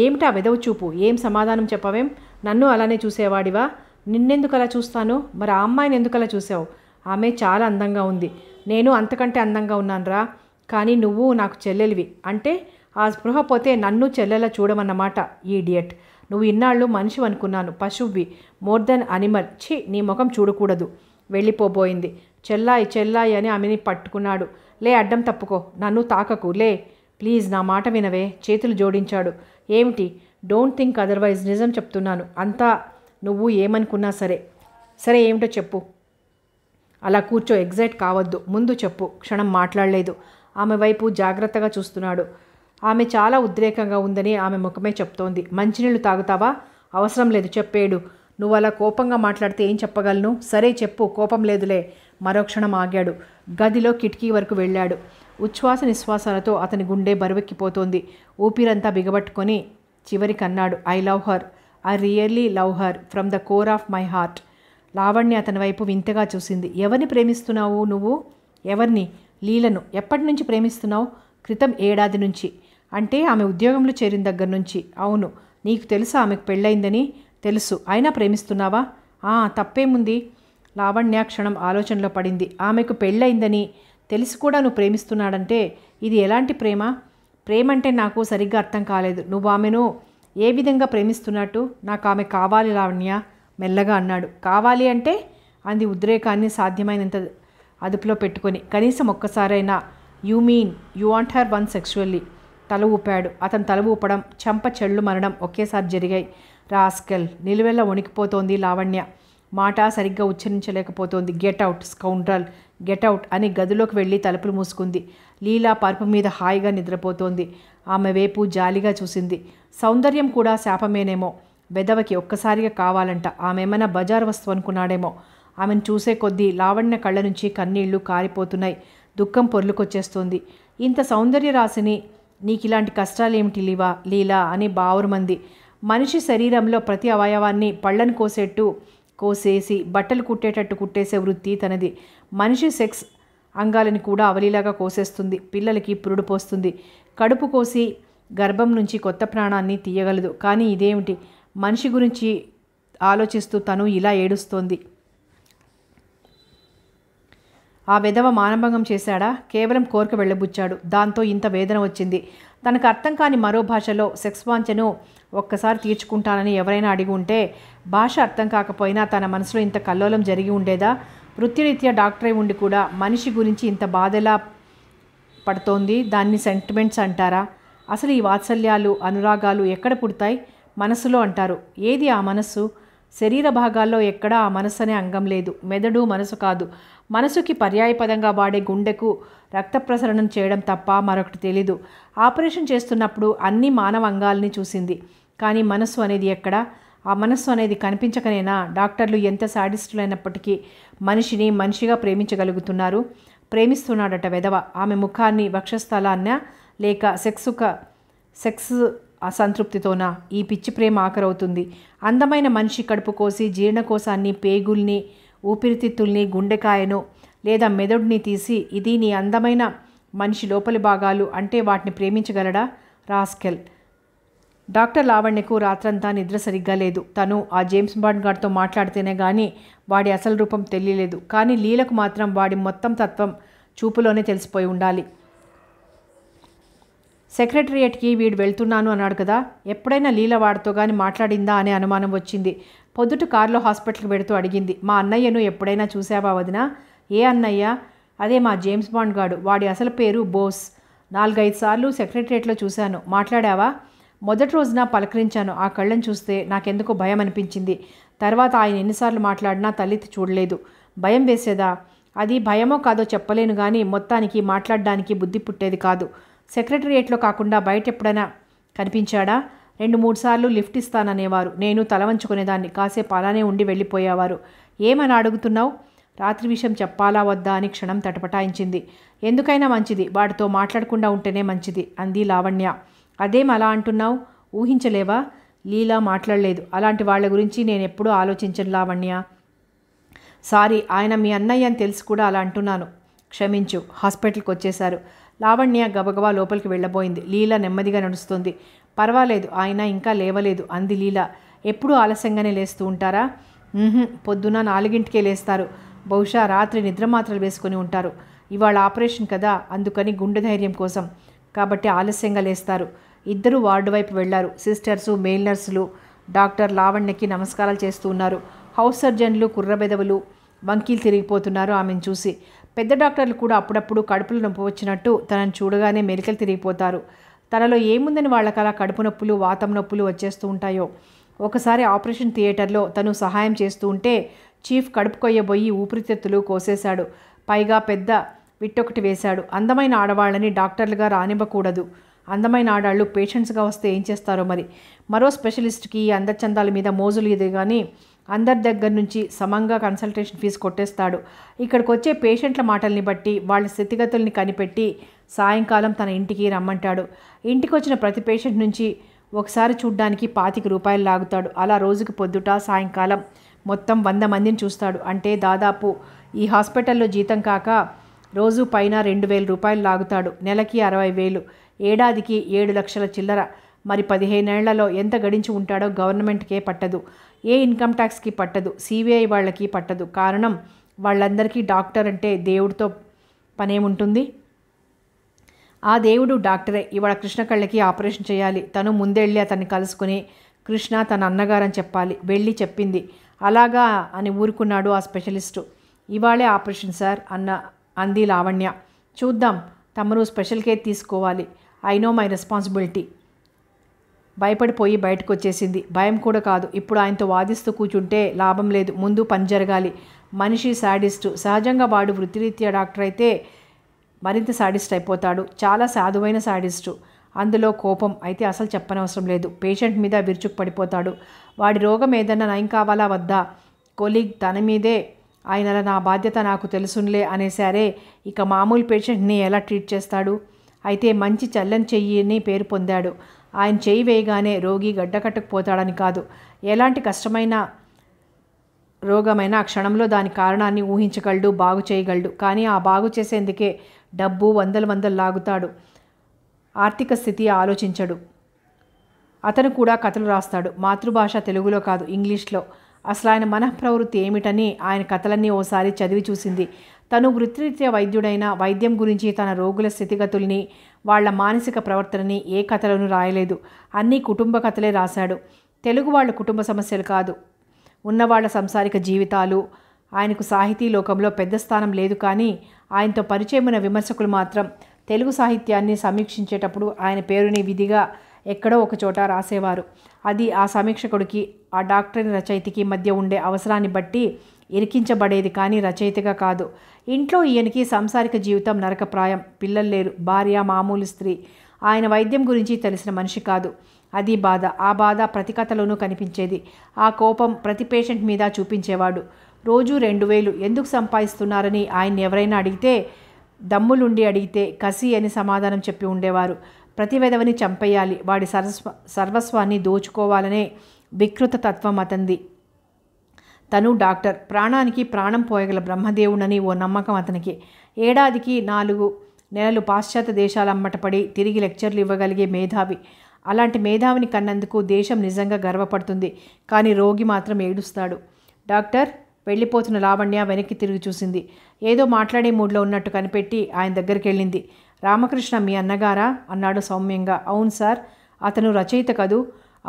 ఏమిటా వెదవు చూపు ఏం సమాధానం చెప్పవేం నన్ను అలానే చూసేవాడివా నిన్నెందుకు అలా చూస్తాను మరి ఆ అమ్మాయిని ఎందుకు అలా చూసావు ఆమె చాలా అందంగా ఉంది నేను అంతకంటే అందంగా ఉన్నానురా కానీ నువ్వు నాకు చెల్లెలివి అంటే ఆ స్పృహ పోతే నన్ను చెల్లెలా చూడమన్నమాట ఈడియట్ నువ్వు ఇన్నాళ్ళు మనిషి అనుకున్నాను పశువువి మోర్ దెన్ అనిమల్ ఛీ నీ ముఖం చూడకూడదు వెళ్ళిపోబోయింది చెల్లాయి చెల్లాయి అని ఆమెని పట్టుకున్నాడు లే అడ్డం తప్పుకో నన్ను తాకకు లే ప్లీజ్ నా మాట వినవే చేతులు జోడించాడు ఏమిటి డోంట్ థింక్ అదర్వైజ్ నిజం చెప్తున్నాను అంతా నువ్వు ఏమనుకున్నా సరే సరే ఏమిటో చెప్పు అలా కూర్చో ఎగ్జైట్ కావద్దు ముందు చెప్పు క్షణం మాట్లాడలేదు ఆమె వైపు జాగ్రత్తగా చూస్తున్నాడు ఆమె చాలా ఉద్రేకంగా ఉందని ఆమె ముఖమే చెప్తోంది మంచినీళ్ళు తాగుతావా అవసరం లేదు చెప్పేడు నువ్వు అలా కోపంగా మాట్లాడితే ఏం చెప్పగలను సరే చెప్పు కోపం లేదులే మరో క్షణం ఆగాడు గదిలో కిటికీ వరకు వెళ్ళాడు ఉచ్ఛ్వాస నిశ్వాసాలతో అతని గుండె బరువెక్కిపోతోంది ఊపిరంతా బిగబట్టుకొని చివరికి అన్నాడు I love her I really love her from the core of my heart Lavanya అతని వైపు వింతగా చూసింది ఎవరిని ప్రేమిస్తున్నావు నువ్వు ఎవరిని లీలను ఎప్పటి నుంచి ప్రేమిస్తున్నావు క్రితం ఏడాది నుంచి అంటే ఆమె ఉద్యోగంలో చేరిన దగ్గర నుంచి అవును నీకు తెలుసా ఆమెకు పెళ్ళయిందని తెలుసు అయినా ప్రేమిస్తున్నావా తప్పేముంది లావణ్యాక్షణం ఆలోచనలో పడింది ఆమెకు పెళ్ళయిందని తెలిసి కూడా నువ్వు ప్రేమిస్తున్నాడంటే ఇది ఎలాంటి ప్రేమ ప్రేమంటే నాకు సరిగ్గా అర్థం కాలేదు నువ్వు ఆమెను ఏ విధంగా ప్రేమిస్తున్నట్టు నాకు ఆమె కావాలి లావణ్య మెల్లగా అన్నాడు కావాలి అంటే అంది ఉద్రేకాన్ని సాధ్యమైనంత అదుపులో పెట్టుకొని కనీసం ఒక్కసారైనా you mean you want her one sexually తల ఊపాడు అతను తల ఊపడం చెంప చెళ్ళు మరణం ఒకేసారి జరిగాయి రాస్కెల్ నిలువెల్ల వణికిపోతోంది లావణ్య మాట సరిగ్గా ఉచ్చరించలేకపోతోంది అవుట్ స్కౌండ్రల్ గెట్ అవుట్ అని గదిలోకి వెళ్ళి తలుపులు మూసుకుంది లీలా పరుపు మీద హాయిగా నిద్రపోతోంది ఆమె వేపు జాలిగా చూసింది సౌందర్యం కూడా శాపమేనేమో వెదవకి ఒక్కసారిగా కావాలంట ఆమెమైనా బజార్ వస్తువు అనుకున్నాడేమో ఆమెను చూసే కొద్దీ లావణ్య కళ్ళ నుంచి కన్నీళ్లు కారిపోతున్నాయి దుఃఖం పొర్లుకొచ్చేస్తోంది ఇంత సౌందర్య రాసిని నీకు ఇలాంటి కష్టాలేమిటి లీవా లీలా అని బావురుమంది మనిషి శరీరంలో ప్రతి అవయవాన్ని పళ్ళను కోసేట్టు కోసేసి బట్టలు కుట్టేటట్టు కుట్టేసే వృత్తి తనది మనిషి సెక్స్ అంగాలని కూడా అవలీలాగా కోసేస్తుంది పిల్లలకి పురుడు పోస్తుంది కడుపు కోసి గర్భం నుంచి కొత్త ప్రాణాన్ని తీయగలదు కానీ ఇదేమిటి మనిషి గురించి ఆలోచిస్తూ తను ఇలా ఏడుస్తోంది ఆ విధవ మానభంగం చేశాడా కేవలం కోరిక వెళ్ళబుచ్చాడు దాంతో ఇంత వేదన వచ్చింది తనకు అర్థం కాని మరో భాషలో సెక్స్ వాంచను ఒక్కసారి తీర్చుకుంటానని ఎవరైనా అడిగి ఉంటే భాష అర్థం కాకపోయినా తన మనసులో ఇంత కల్లోలం జరిగి ఉండేదా వృత్తిరీత్యా డాక్టర్ అయి ఉండి కూడా మనిషి గురించి ఇంత బాధలా పడుతోంది దాన్ని సెంటిమెంట్స్ అంటారా అసలు ఈ వాత్సల్యాలు అనురాగాలు ఎక్కడ పుడతాయి మనసులో అంటారు ఏది ఆ మనస్సు శరీర భాగాల్లో ఎక్కడా ఆ మనసు అనే అంగం లేదు మెదడు మనసు కాదు మనసుకి పర్యాయపదంగా వాడే గుండెకు రక్త ప్రసరణం చేయడం తప్ప మరొకటి తెలీదు ఆపరేషన్ చేస్తున్నప్పుడు అన్ని మానవ అంగాల్ని చూసింది కానీ మనసు అనేది ఎక్కడ ఆ మనస్సు అనేది కనిపించకనేనా డాక్టర్లు ఎంత సాడిస్టులైనప్పటికీ మనిషిని మనిషిగా ప్రేమించగలుగుతున్నారు ప్రేమిస్తున్నాడట వెధవ ఆమె ముఖాన్ని వక్షస్థలాన్న లేక సెక్సుక సెక్స్ అసంతృప్తితోనా ఈ పిచ్చి ప్రేమ ఆఖరవుతుంది అందమైన మనిషి కడుపు కోసి జీర్ణకోశాన్ని పేగుల్ని ఊపిరితిత్తుల్ని గుండెకాయను లేదా మెదడుని తీసి ఇది నీ అందమైన మనిషి లోపలి భాగాలు అంటే వాటిని ప్రేమించగలడా రాస్కెల్ డాక్టర్ లావణ్యకు రాత్రంతా నిద్ర సరిగ్గా లేదు తను ఆ జేమ్స్ బాండ్ గారితో మాట్లాడితేనే కానీ వాడి అసలు రూపం తెలియలేదు కానీ లీలకు మాత్రం వాడి మొత్తం తత్వం చూపులోనే తెలిసిపోయి ఉండాలి సెక్రటరియేట్కి వీడు వెళ్తున్నాను అన్నాడు కదా ఎప్పుడైనా లీల వాడితో కానీ మాట్లాడిందా అనే అనుమానం వచ్చింది పొద్దుట కారులో హాస్పిటల్కి పెడుతూ అడిగింది మా అన్నయ్యను ఎప్పుడైనా చూసావా వదిన ఏ అన్నయ్య అదే మా జేమ్స్ బాండ్ గాడు వాడి అసలు పేరు బోస్ నాలుగైదు సార్లు సెక్రటరియేట్లో చూశాను మాట్లాడావా మొదటి రోజున పలకరించాను ఆ కళ్ళని చూస్తే నాకెందుకు భయం అనిపించింది తర్వాత ఆయన ఎన్నిసార్లు మాట్లాడినా తల్లి చూడలేదు భయం వేసేదా అది భయమో కాదో చెప్పలేను కానీ మొత్తానికి మాట్లాడడానికి బుద్ధి పుట్టేది కాదు సెక్రటరియేట్లో కాకుండా బయట ఎప్పుడైనా కనిపించాడా రెండు మూడు సార్లు లిఫ్ట్ ఇస్తాననేవారు నేను తలవంచుకునేదాన్ని కాసేపు అలానే ఉండి వెళ్ళిపోయేవారు ఏమని అడుగుతున్నావు రాత్రి విషయం చెప్పాలా వద్దా అని క్షణం తటపటాయించింది ఎందుకైనా మంచిది వాటితో మాట్లాడకుండా ఉంటేనే మంచిది అంది లావణ్య అదేం అలా అంటున్నావు ఊహించలేవా లీలా మాట్లాడలేదు అలాంటి వాళ్ళ గురించి నేను ఎప్పుడూ ఆలోచించను లావణ్య సారీ ఆయన మీ అన్నయ్య అని తెలిసి కూడా అలా అంటున్నాను క్షమించు హాస్పిటల్కి వచ్చేశారు లావణ్య గబగబా లోపలికి వెళ్ళబోయింది లీల నెమ్మదిగా నడుస్తుంది పర్వాలేదు ఆయన ఇంకా లేవలేదు అంది లీల ఎప్పుడూ ఆలస్యంగానే లేస్తూ ఉంటారా పొద్దున నాలుగింటికే లేస్తారు బహుశా రాత్రి నిద్ర మాత్రలు వేసుకొని ఉంటారు ఇవాళ ఆపరేషన్ కదా అందుకని గుండె ధైర్యం కోసం కాబట్టి ఆలస్యంగా లేస్తారు ఇద్దరు వార్డు వైపు వెళ్లారు సిస్టర్సు మెయిల్ నర్సులు డాక్టర్ లావణ్యకి నమస్కారాలు చేస్తూ ఉన్నారు హౌస్ సర్జన్లు కుర్రబెదవులు వంకీలు తిరిగిపోతున్నారు ఆమెను చూసి పెద్ద డాక్టర్లు కూడా అప్పుడప్పుడు కడుపులు నొప్పి వచ్చినట్టు తనను చూడగానే మెలికలు తిరిగిపోతారు తనలో ఏముందని వాళ్ళకలా కడుపు నొప్పులు వాతం నొప్పులు వచ్చేస్తూ ఉంటాయో ఒకసారి ఆపరేషన్ థియేటర్లో తను సహాయం చేస్తూ ఉంటే చీఫ్ కడుపు కొయ్యబోయి ఊపిరితిత్తులు కోసేశాడు పైగా పెద్ద విట్టొకటి వేశాడు అందమైన ఆడవాళ్ళని డాక్టర్లుగా రానివ్వకూడదు అందమైన ఆడాళ్ళు పేషెంట్స్గా వస్తే ఏం చేస్తారో మరి మరో స్పెషలిస్ట్కి అందచందాల మీద మోజులు ఇది కానీ అందరి దగ్గర నుంచి సమంగా కన్సల్టేషన్ ఫీజు కొట్టేస్తాడు ఇక్కడికి వచ్చే పేషెంట్ల మాటల్ని బట్టి వాళ్ళ స్థితిగతుల్ని కనిపెట్టి సాయంకాలం తన ఇంటికి రమ్మంటాడు ఇంటికి వచ్చిన ప్రతి పేషెంట్ నుంచి ఒకసారి చూడ్డానికి పాతిక రూపాయలు లాగుతాడు అలా రోజుకి పొద్దుట సాయంకాలం మొత్తం వంద మందిని చూస్తాడు అంటే దాదాపు ఈ హాస్పిటల్లో జీతం కాక రోజు పైన రెండు వేల రూపాయలు లాగుతాడు నెలకి అరవై వేలు ఏడాదికి ఏడు లక్షల చిల్లర మరి పదిహేనేళ్లలో ఎంత గడించి ఉంటాడో గవర్నమెంట్కే పట్టదు ఏ ఇన్కమ్ ట్యాక్స్కి పట్టదు సిబిఐ వాళ్ళకి పట్టదు కారణం వాళ్ళందరికీ డాక్టర్ అంటే దేవుడితో పనేముంటుంది ఆ దేవుడు డాక్టరే ఇవాళ కృష్ణ కళ్ళకి ఆపరేషన్ చేయాలి తను ముందెళ్ళి అతన్ని కలుసుకుని కృష్ణ తన అన్నగారని చెప్పాలి వెళ్ళి చెప్పింది అలాగా అని ఊరుకున్నాడు ఆ స్పెషలిస్టు ఇవాళే ఆపరేషన్ సార్ అన్న అంది లావణ్య చూద్దాం తమరు స్పెషల్ కేర్ తీసుకోవాలి ఐ నో మై రెస్పాన్సిబిలిటీ భయపడిపోయి బయటకు వచ్చేసింది భయం కూడా కాదు ఇప్పుడు ఆయనతో వాదిస్తూ కూర్చుంటే లాభం లేదు ముందు పని జరగాలి మనిషి శాడిస్టు సహజంగా వాడు వృత్తిరీత్యా డాక్టర్ అయితే మరింత సాడిస్ట్ అయిపోతాడు చాలా సాధువైన సాడిస్టు అందులో కోపం అయితే అసలు చెప్పనవసరం లేదు పేషెంట్ మీద విరుచుకు పడిపోతాడు వాడి రోగం ఏదన్నా నయం కావాలా వద్దా కొలీగ్ తన మీదే ఆయన నా బాధ్యత నాకు తెలుసునులే అనేసారే ఇక మామూలు పేషెంట్ని ఎలా ట్రీట్ చేస్తాడు అయితే మంచి చల్లని చెయ్యిని పేరు పొందాడు ఆయన చేయి వేయగానే రోగి గడ్డకట్టుకుపోతాడని కాదు ఎలాంటి కష్టమైన రోగమైన ఆ క్షణంలో దాని కారణాన్ని ఊహించగలడు బాగు చేయగలడు కానీ ఆ బాగు చేసేందుకే డబ్బు వందలు వందలు లాగుతాడు ఆర్థిక స్థితి ఆలోచించడు అతను కూడా కథలు రాస్తాడు మాతృభాష తెలుగులో కాదు ఇంగ్లీష్లో అసలు ఆయన మనఃప్రవృత్తి ఏమిటని ఆయన కథలన్నీ ఓసారి చదివి చూసింది తను వృత్తిరీత్యా వైద్యుడైన వైద్యం గురించి తన రోగుల స్థితిగతుల్ని వాళ్ల మానసిక ప్రవర్తనని ఏ కథలను రాయలేదు అన్నీ కుటుంబ కథలే రాశాడు తెలుగు వాళ్ళ కుటుంబ సమస్యలు కాదు ఉన్నవాళ్ల సంసారిక జీవితాలు ఆయనకు సాహితీ లోకంలో పెద్ద స్థానం లేదు కానీ ఆయనతో పరిచయమైన విమర్శకులు మాత్రం తెలుగు సాహిత్యాన్ని సమీక్షించేటప్పుడు ఆయన పేరుని విధిగా ఎక్కడో ఒక చోట రాసేవారు అది ఆ సమీక్షకుడికి ఆ డాక్టర్ని రచయితకి మధ్య ఉండే అవసరాన్ని బట్టి ఇరికించబడేది కానీ రచయితగా కాదు ఇంట్లో ఈయనకి సాంసారిక జీవితం నరకప్రాయం పిల్లలు లేరు భార్య మామూలు స్త్రీ ఆయన వైద్యం గురించి తెలిసిన మనిషి కాదు అది బాధ ఆ బాధ ప్రతి కథలోనూ కనిపించేది ఆ కోపం ప్రతి పేషెంట్ మీద చూపించేవాడు రోజు రెండు వేలు ఎందుకు సంపాదిస్తున్నారని ఆయన ఎవరైనా అడిగితే దమ్ములుండి అడిగితే కసి అని సమాధానం చెప్పి ఉండేవారు ప్రతి విధవని చంపేయాలి వాడి సర్వస్వ సర్వస్వాన్ని దోచుకోవాలనే వికృత తత్వం అతంది తను డాక్టర్ ప్రాణానికి ప్రాణం పోయగల బ్రహ్మదేవుడని ఓ నమ్మకం అతనికి ఏడాదికి నాలుగు నెలలు పాశ్చాత్య దేశాల అమ్మటపడి తిరిగి లెక్చర్లు ఇవ్వగలిగే మేధావి అలాంటి మేధావిని కన్నందుకు దేశం నిజంగా గర్వపడుతుంది కానీ రోగి మాత్రం ఏడుస్తాడు డాక్టర్ వెళ్ళిపోతున్న లావణ్య వెనక్కి తిరిగి చూసింది ఏదో మాట్లాడే మూడ్లో ఉన్నట్టు కనిపెట్టి ఆయన దగ్గరికి వెళ్ళింది రామకృష్ణ మీ అన్నగారా అన్నాడు సౌమ్యంగా అవును సార్ అతను రచయిత కదూ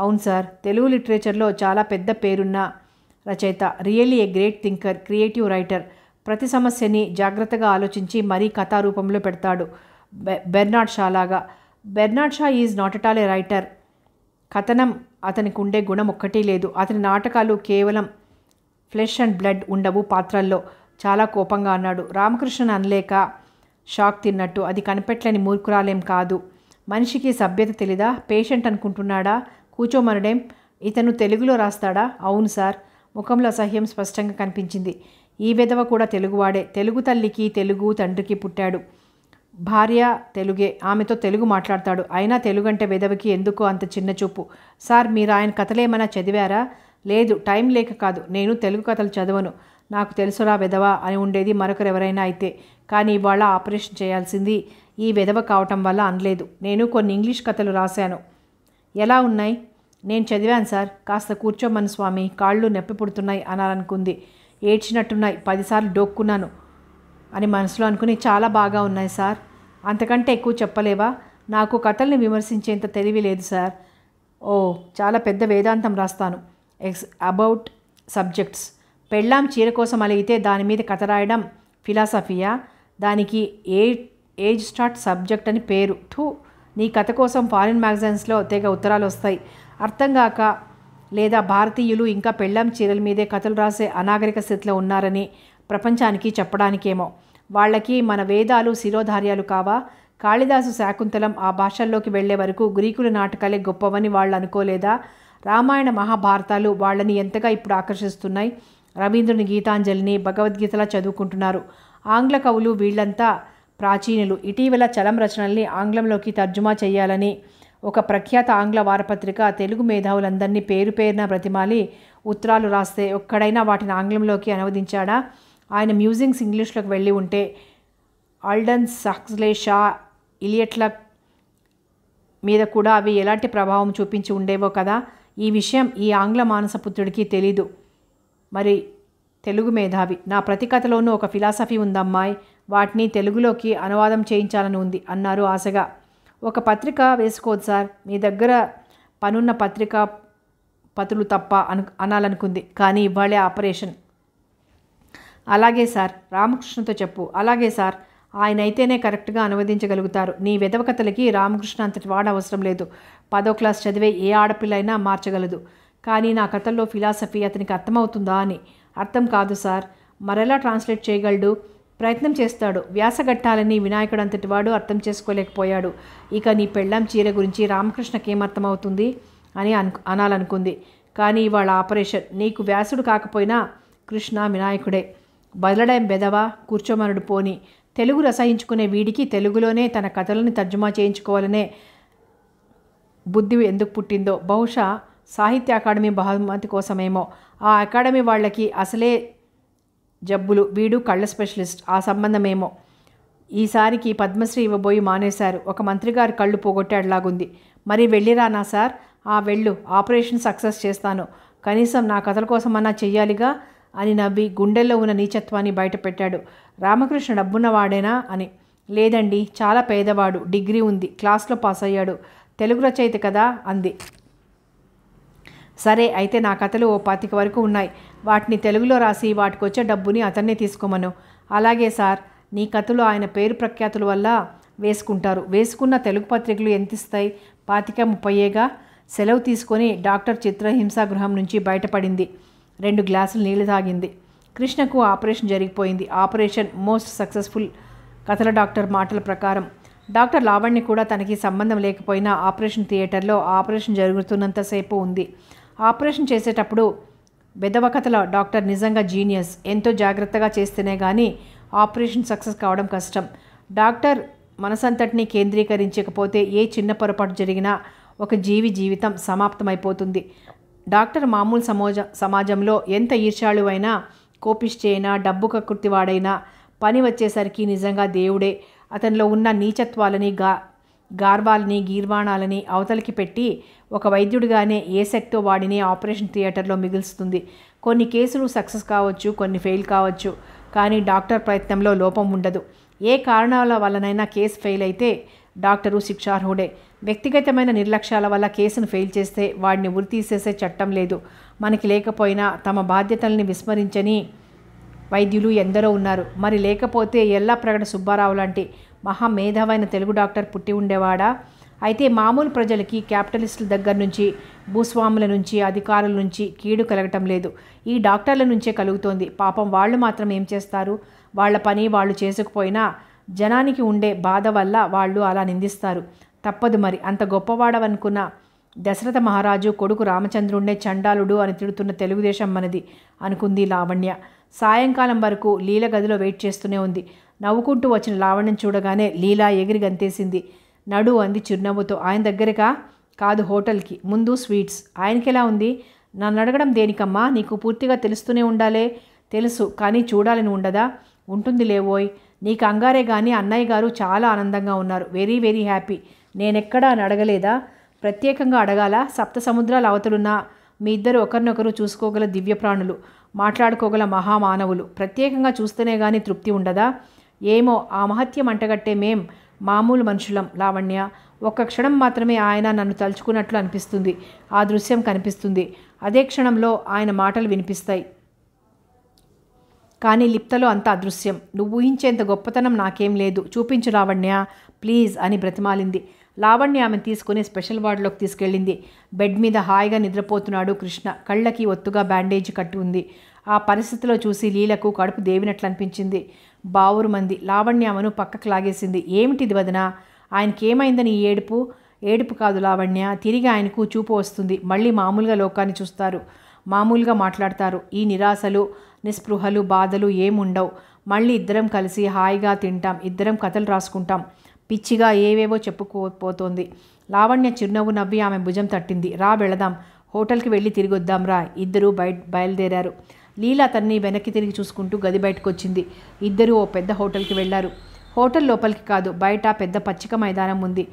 అవును సార్ తెలుగు లిటరేచర్లో చాలా పెద్ద పేరున్న రచయిత really a great thinker creative writer ప్రతి సమస్యని జాగ్రత్తగా ఆలోచించి మరీ కథా రూపంలో పెడతాడు బెర్నాడ్ షా లాగా Bernard Shaw is not at all a writer కథనం అతనికి ఉండే గుణం ఒక్కటి లేదు అతని నాటకాలు కేవలం ఫ్లెష్ అండ్ బ్లడ్ ఉండవు పాత్రల్లో చాలా కోపంగా అన్నాడు రామకృష్ణ అనలేక షాక్ తిన్నట్టు అది కనిపెట్టలేని మూర్ఖురాలేం కాదు మనిషికి సభ్యత తెలీదా పేషెంట్ అనుకుంటున్నాడా కూర్చోమనడేం ఇతను తెలుగులో రాస్తాడా అవును సార్ ముఖంలో అసహ్యం స్పష్టంగా కనిపించింది ఈ విధవ కూడా తెలుగువాడే తెలుగు తల్లికి తెలుగు తండ్రికి పుట్టాడు భార్య తెలుగే ఆమెతో తెలుగు మాట్లాడతాడు అయినా తెలుగంటే విధవకి ఎందుకు అంత చిన్న చూపు సార్ మీరు ఆయన కథలేమైనా చదివారా లేదు టైం లేక కాదు నేను తెలుగు కథలు చదవను నాకు తెలుసురా విధవ అని ఉండేది మరొకరు ఎవరైనా అయితే కానీ ఇవాళ ఆపరేషన్ చేయాల్సింది ఈ విధవ కావటం వల్ల అనలేదు నేను కొన్ని ఇంగ్లీష్ కథలు రాశాను ఎలా ఉన్నాయి నేను చదివాను సార్ కాస్త కూర్చోమని స్వామి కాళ్ళు నొప్పి పుడుతున్నాయి అనాలనుకుంది ఏడ్చినట్టున్నాయి పదిసార్లు డోక్కున్నాను అని మనసులో అనుకుని చాలా బాగా ఉన్నాయి సార్ అంతకంటే ఎక్కువ చెప్పలేవా నాకు కథల్ని విమర్శించేంత తెలివి లేదు సార్ ఓ చాలా పెద్ద వేదాంతం రాస్తాను ఎక్స్ అబౌట్ సబ్జెక్ట్స్ పెళ్ళాం చీర కోసం అలిగితే దాని మీద కథ రాయడం ఫిలాసఫియా దానికి ఏ ఏజ్ స్టార్ట్ సబ్జెక్ట్ అని పేరు టూ నీ కథ కోసం ఫారిన్ మ్యాగజైన్స్లో తెగ ఉత్తరాలు వస్తాయి అర్థం కాక లేదా భారతీయులు ఇంకా పెళ్ళం చీరల మీదే కథలు రాసే అనాగరిక స్థితిలో ఉన్నారని ప్రపంచానికి చెప్పడానికేమో వాళ్ళకి మన వేదాలు శిరోధార్యాలు కావా కాళిదాసు శాకుంతలం ఆ భాషల్లోకి వెళ్లే వరకు గ్రీకుల నాటకాలే గొప్పవని వాళ్ళు అనుకోలేదా రామాయణ మహాభారతాలు వాళ్ళని ఎంతగా ఇప్పుడు ఆకర్షిస్తున్నాయి రవీంద్రుని గీతాంజలిని భగవద్గీతలా చదువుకుంటున్నారు ఆంగ్ల కవులు వీళ్ళంతా ప్రాచీనులు ఇటీవల చలం రచనల్ని ఆంగ్లంలోకి తర్జుమా చేయాలని ఒక ప్రఖ్యాత ఆంగ్ల వారపత్రిక తెలుగు మేధావులందరినీ పేరు పేరున ప్రతిమాలి ఉత్తరాలు రాస్తే ఒక్కడైనా వాటిని ఆంగ్లంలోకి అనువదించాడా ఆయన మ్యూజింగ్స్ ఇంగ్లీష్లోకి వెళ్ళి ఉంటే ఆల్డన్ సహ్లే షా ఇలియట్ల మీద కూడా అవి ఎలాంటి ప్రభావం చూపించి ఉండేవో కదా ఈ విషయం ఈ ఆంగ్ల మానసపుత్రుడికి తెలీదు మరి తెలుగు మేధావి నా ప్రతి కథలోనూ ఒక ఫిలాసఫీ ఉందమ్మాయి వాటిని తెలుగులోకి అనువాదం చేయించాలని ఉంది అన్నారు ఆశగా ఒక పత్రిక వేసుకోవద్దు సార్ మీ దగ్గర పనున్న పత్రిక పతులు తప్ప అను అనాలనుకుంది కానీ ఇవాళే ఆపరేషన్ అలాగే సార్ రామకృష్ణతో చెప్పు అలాగే సార్ ఆయన అయితేనే కరెక్ట్గా అనువదించగలుగుతారు నీ విధవకతలకి రామకృష్ణ అంతటి వాడ అవసరం లేదు పదో క్లాస్ చదివే ఏ ఆడపిల్లైనా మార్చగలదు కానీ నా కథల్లో ఫిలాసఫీ అతనికి అర్థమవుతుందా అని అర్థం కాదు సార్ మరెలా ట్రాన్స్లేట్ చేయగలడు ప్రయత్నం చేస్తాడు వ్యాసగట్టాలని వినాయకుడు వాడు అర్థం చేసుకోలేకపోయాడు ఇక నీ పెళ్ళాం చీర గురించి అవుతుంది అని అను అనాలనుకుంది కానీ ఇవాళ ఆపరేషన్ నీకు వ్యాసుడు కాకపోయినా కృష్ణ వినాయకుడే బదలడం బెదవా కూర్చోమనుడు పోని తెలుగు రసాయించుకునే వీడికి తెలుగులోనే తన కథలను తర్జుమా చేయించుకోవాలనే బుద్ధి ఎందుకు పుట్టిందో బహుశా సాహిత్య అకాడమీ బహుమతి కోసమేమో ఆ అకాడమీ వాళ్ళకి అసలే జబ్బులు వీడు కళ్ళ స్పెషలిస్ట్ ఆ సంబంధమేమో ఈసారికి పద్మశ్రీ ఇవ్వబోయి మానేశారు ఒక మంత్రిగారు కళ్ళు పోగొట్టాడులాగుంది మరి వెళ్ళిరానా సార్ ఆ వెళ్ళు ఆపరేషన్ సక్సెస్ చేస్తాను కనీసం నా కథల కోసమన్నా చెయ్యాలిగా అని నవ్వి గుండెల్లో ఉన్న నీచత్వాన్ని బయటపెట్టాడు రామకృష్ణ డబ్బున్నవాడేనా అని లేదండి చాలా పేదవాడు డిగ్రీ ఉంది క్లాస్లో పాస్ అయ్యాడు తెలుగు రచయిత కదా అంది సరే అయితే నా కథలు ఓ పాతిక వరకు ఉన్నాయి వాటిని తెలుగులో రాసి వాటికి వచ్చే డబ్బుని అతన్నే తీసుకోమను అలాగే సార్ నీ కథలు ఆయన పేరు ప్రఖ్యాతుల వల్ల వేసుకుంటారు వేసుకున్న తెలుగు పత్రికలు ఎంత ఇస్తాయి పాతిక ముప్పయ్యేగా సెలవు తీసుకొని డాక్టర్ చిత్రహింసా గృహం నుంచి బయటపడింది రెండు గ్లాసులు నీళ్లు తాగింది కృష్ణకు ఆపరేషన్ జరిగిపోయింది ఆపరేషన్ మోస్ట్ సక్సెస్ఫుల్ కథల డాక్టర్ మాటల ప్రకారం డాక్టర్ లావణ్య కూడా తనకి సంబంధం లేకపోయినా ఆపరేషన్ థియేటర్లో ఆపరేషన్ జరుగుతున్నంతసేపు ఉంది ఆపరేషన్ చేసేటప్పుడు బెదవ కథలో డాక్టర్ నిజంగా జీనియస్ ఎంతో జాగ్రత్తగా చేస్తేనే కానీ ఆపరేషన్ సక్సెస్ కావడం కష్టం డాక్టర్ మనసంతటిని కేంద్రీకరించకపోతే ఏ చిన్న పొరపాటు జరిగినా ఒక జీవి జీవితం సమాప్తమైపోతుంది డాక్టర్ మామూలు సమాజ సమాజంలో ఎంత ఈర్ష్యాళు అయినా కోపిష్టైనా డబ్బు కకృతివాడైనా పని వచ్చేసరికి నిజంగా దేవుడే అతనిలో ఉన్న నీచత్వాలని గా గార్వాల్ని గీర్వాణాలని అవతలికి పెట్టి ఒక వైద్యుడిగానే ఏ సెక్తో వాడినే ఆపరేషన్ థియేటర్లో మిగులుస్తుంది కొన్ని కేసులు సక్సెస్ కావచ్చు కొన్ని ఫెయిల్ కావచ్చు కానీ డాక్టర్ ప్రయత్నంలో లోపం ఉండదు ఏ కారణాల వల్లనైనా కేసు ఫెయిల్ అయితే డాక్టరు శిక్షార్హుడే వ్యక్తిగతమైన నిర్లక్ష్యాల వల్ల కేసును ఫెయిల్ చేస్తే వాడిని ఉరి తీసేసే చట్టం లేదు మనకి లేకపోయినా తమ బాధ్యతల్ని విస్మరించని వైద్యులు ఎందరో ఉన్నారు మరి లేకపోతే ఎల్లా ప్రగడ సుబ్బారావు లాంటి మహామేధావైన తెలుగు డాక్టర్ పుట్టి ఉండేవాడా అయితే మామూలు ప్రజలకి క్యాపిటలిస్టుల దగ్గర నుంచి భూస్వాముల నుంచి అధికారుల నుంచి కీడు కలగటం లేదు ఈ డాక్టర్ల నుంచే కలుగుతోంది పాపం వాళ్ళు మాత్రం ఏం చేస్తారు వాళ్ళ పని వాళ్ళు చేసుకుపోయినా జనానికి ఉండే బాధ వల్ల వాళ్ళు అలా నిందిస్తారు తప్పదు మరి అంత గొప్పవాడవనుకున్న దశరథ మహారాజు కొడుకు రామచంద్రుణ్ణే చండాలుడు అని తిడుతున్న తెలుగుదేశం మనది అనుకుంది లావణ్య సాయంకాలం వరకు లీల గదిలో వెయిట్ చేస్తూనే ఉంది నవ్వుకుంటూ వచ్చిన లావణ్యం చూడగానే లీలా ఎగిరి గంతేసింది నడు అంది చిరునవ్వుతో ఆయన దగ్గరగా కాదు హోటల్కి ముందు స్వీట్స్ ఆయనకెలా ఉంది నన్ను అడగడం దేనికమ్మా నీకు పూర్తిగా తెలుస్తూనే ఉండాలే తెలుసు కానీ చూడాలని ఉండదా ఉంటుంది లేవోయ్ నీకు అంగారే కానీ అన్నయ్య గారు చాలా ఆనందంగా ఉన్నారు వెరీ వెరీ హ్యాపీ నేనెక్కడా అని అడగలేదా ప్రత్యేకంగా అడగాల సప్త సముద్రాలు అవతలున్న మీ ఇద్దరు ఒకరినొకరు చూసుకోగల దివ్య ప్రాణులు మాట్లాడుకోగల మహామానవులు ప్రత్యేకంగా చూస్తేనే కానీ తృప్తి ఉండదా ఏమో ఆ మహత్యం అంటగట్టే మేం మామూలు మనుషులం లావణ్య ఒక్క క్షణం మాత్రమే ఆయన నన్ను తలుచుకున్నట్లు అనిపిస్తుంది ఆ దృశ్యం కనిపిస్తుంది అదే క్షణంలో ఆయన మాటలు వినిపిస్తాయి కానీ లిప్తలో అంత అదృశ్యం నువ్వు ఊహించేంత గొప్పతనం నాకేం లేదు చూపించు లావణ్య ప్లీజ్ అని బ్రతిమాలింది లావణ్య ఆమె తీసుకుని స్పెషల్ వార్డులోకి తీసుకెళ్ళింది బెడ్ మీద హాయిగా నిద్రపోతున్నాడు కృష్ణ కళ్ళకి ఒత్తుగా బ్యాండేజ్ కట్టి ఉంది ఆ పరిస్థితిలో చూసి లీలకు కడుపు దేవినట్లు అనిపించింది బావురు మంది లావణ్యమను పక్కకు లాగేసింది ఏమిటిది వదిన ఆయనకేమైందని ఏడుపు ఏడుపు కాదు లావణ్య తిరిగి ఆయనకు చూపు వస్తుంది మళ్ళీ మామూలుగా లోకాన్ని చూస్తారు మామూలుగా మాట్లాడతారు ఈ నిరాశలు నిస్పృహలు బాధలు ఏముండవు మళ్ళీ ఇద్దరం కలిసి హాయిగా తింటాం ఇద్దరం కథలు రాసుకుంటాం పిచ్చిగా ఏవేవో చెప్పుకోపోతోంది లావణ్య చిరునవ్వు నవ్వి ఆమె భుజం తట్టింది రా వెళదాం హోటల్కి వెళ్ళి తిరిగొద్దాం రా ఇద్దరూ బయట బయలుదేరారు లీల తన్ని వెనక్కి తిరిగి చూసుకుంటూ గది బయటకు వచ్చింది ఇద్దరూ ఓ పెద్ద హోటల్కి వెళ్లారు హోటల్ లోపలికి కాదు బయట పెద్ద పచ్చిక మైదానం ఉంది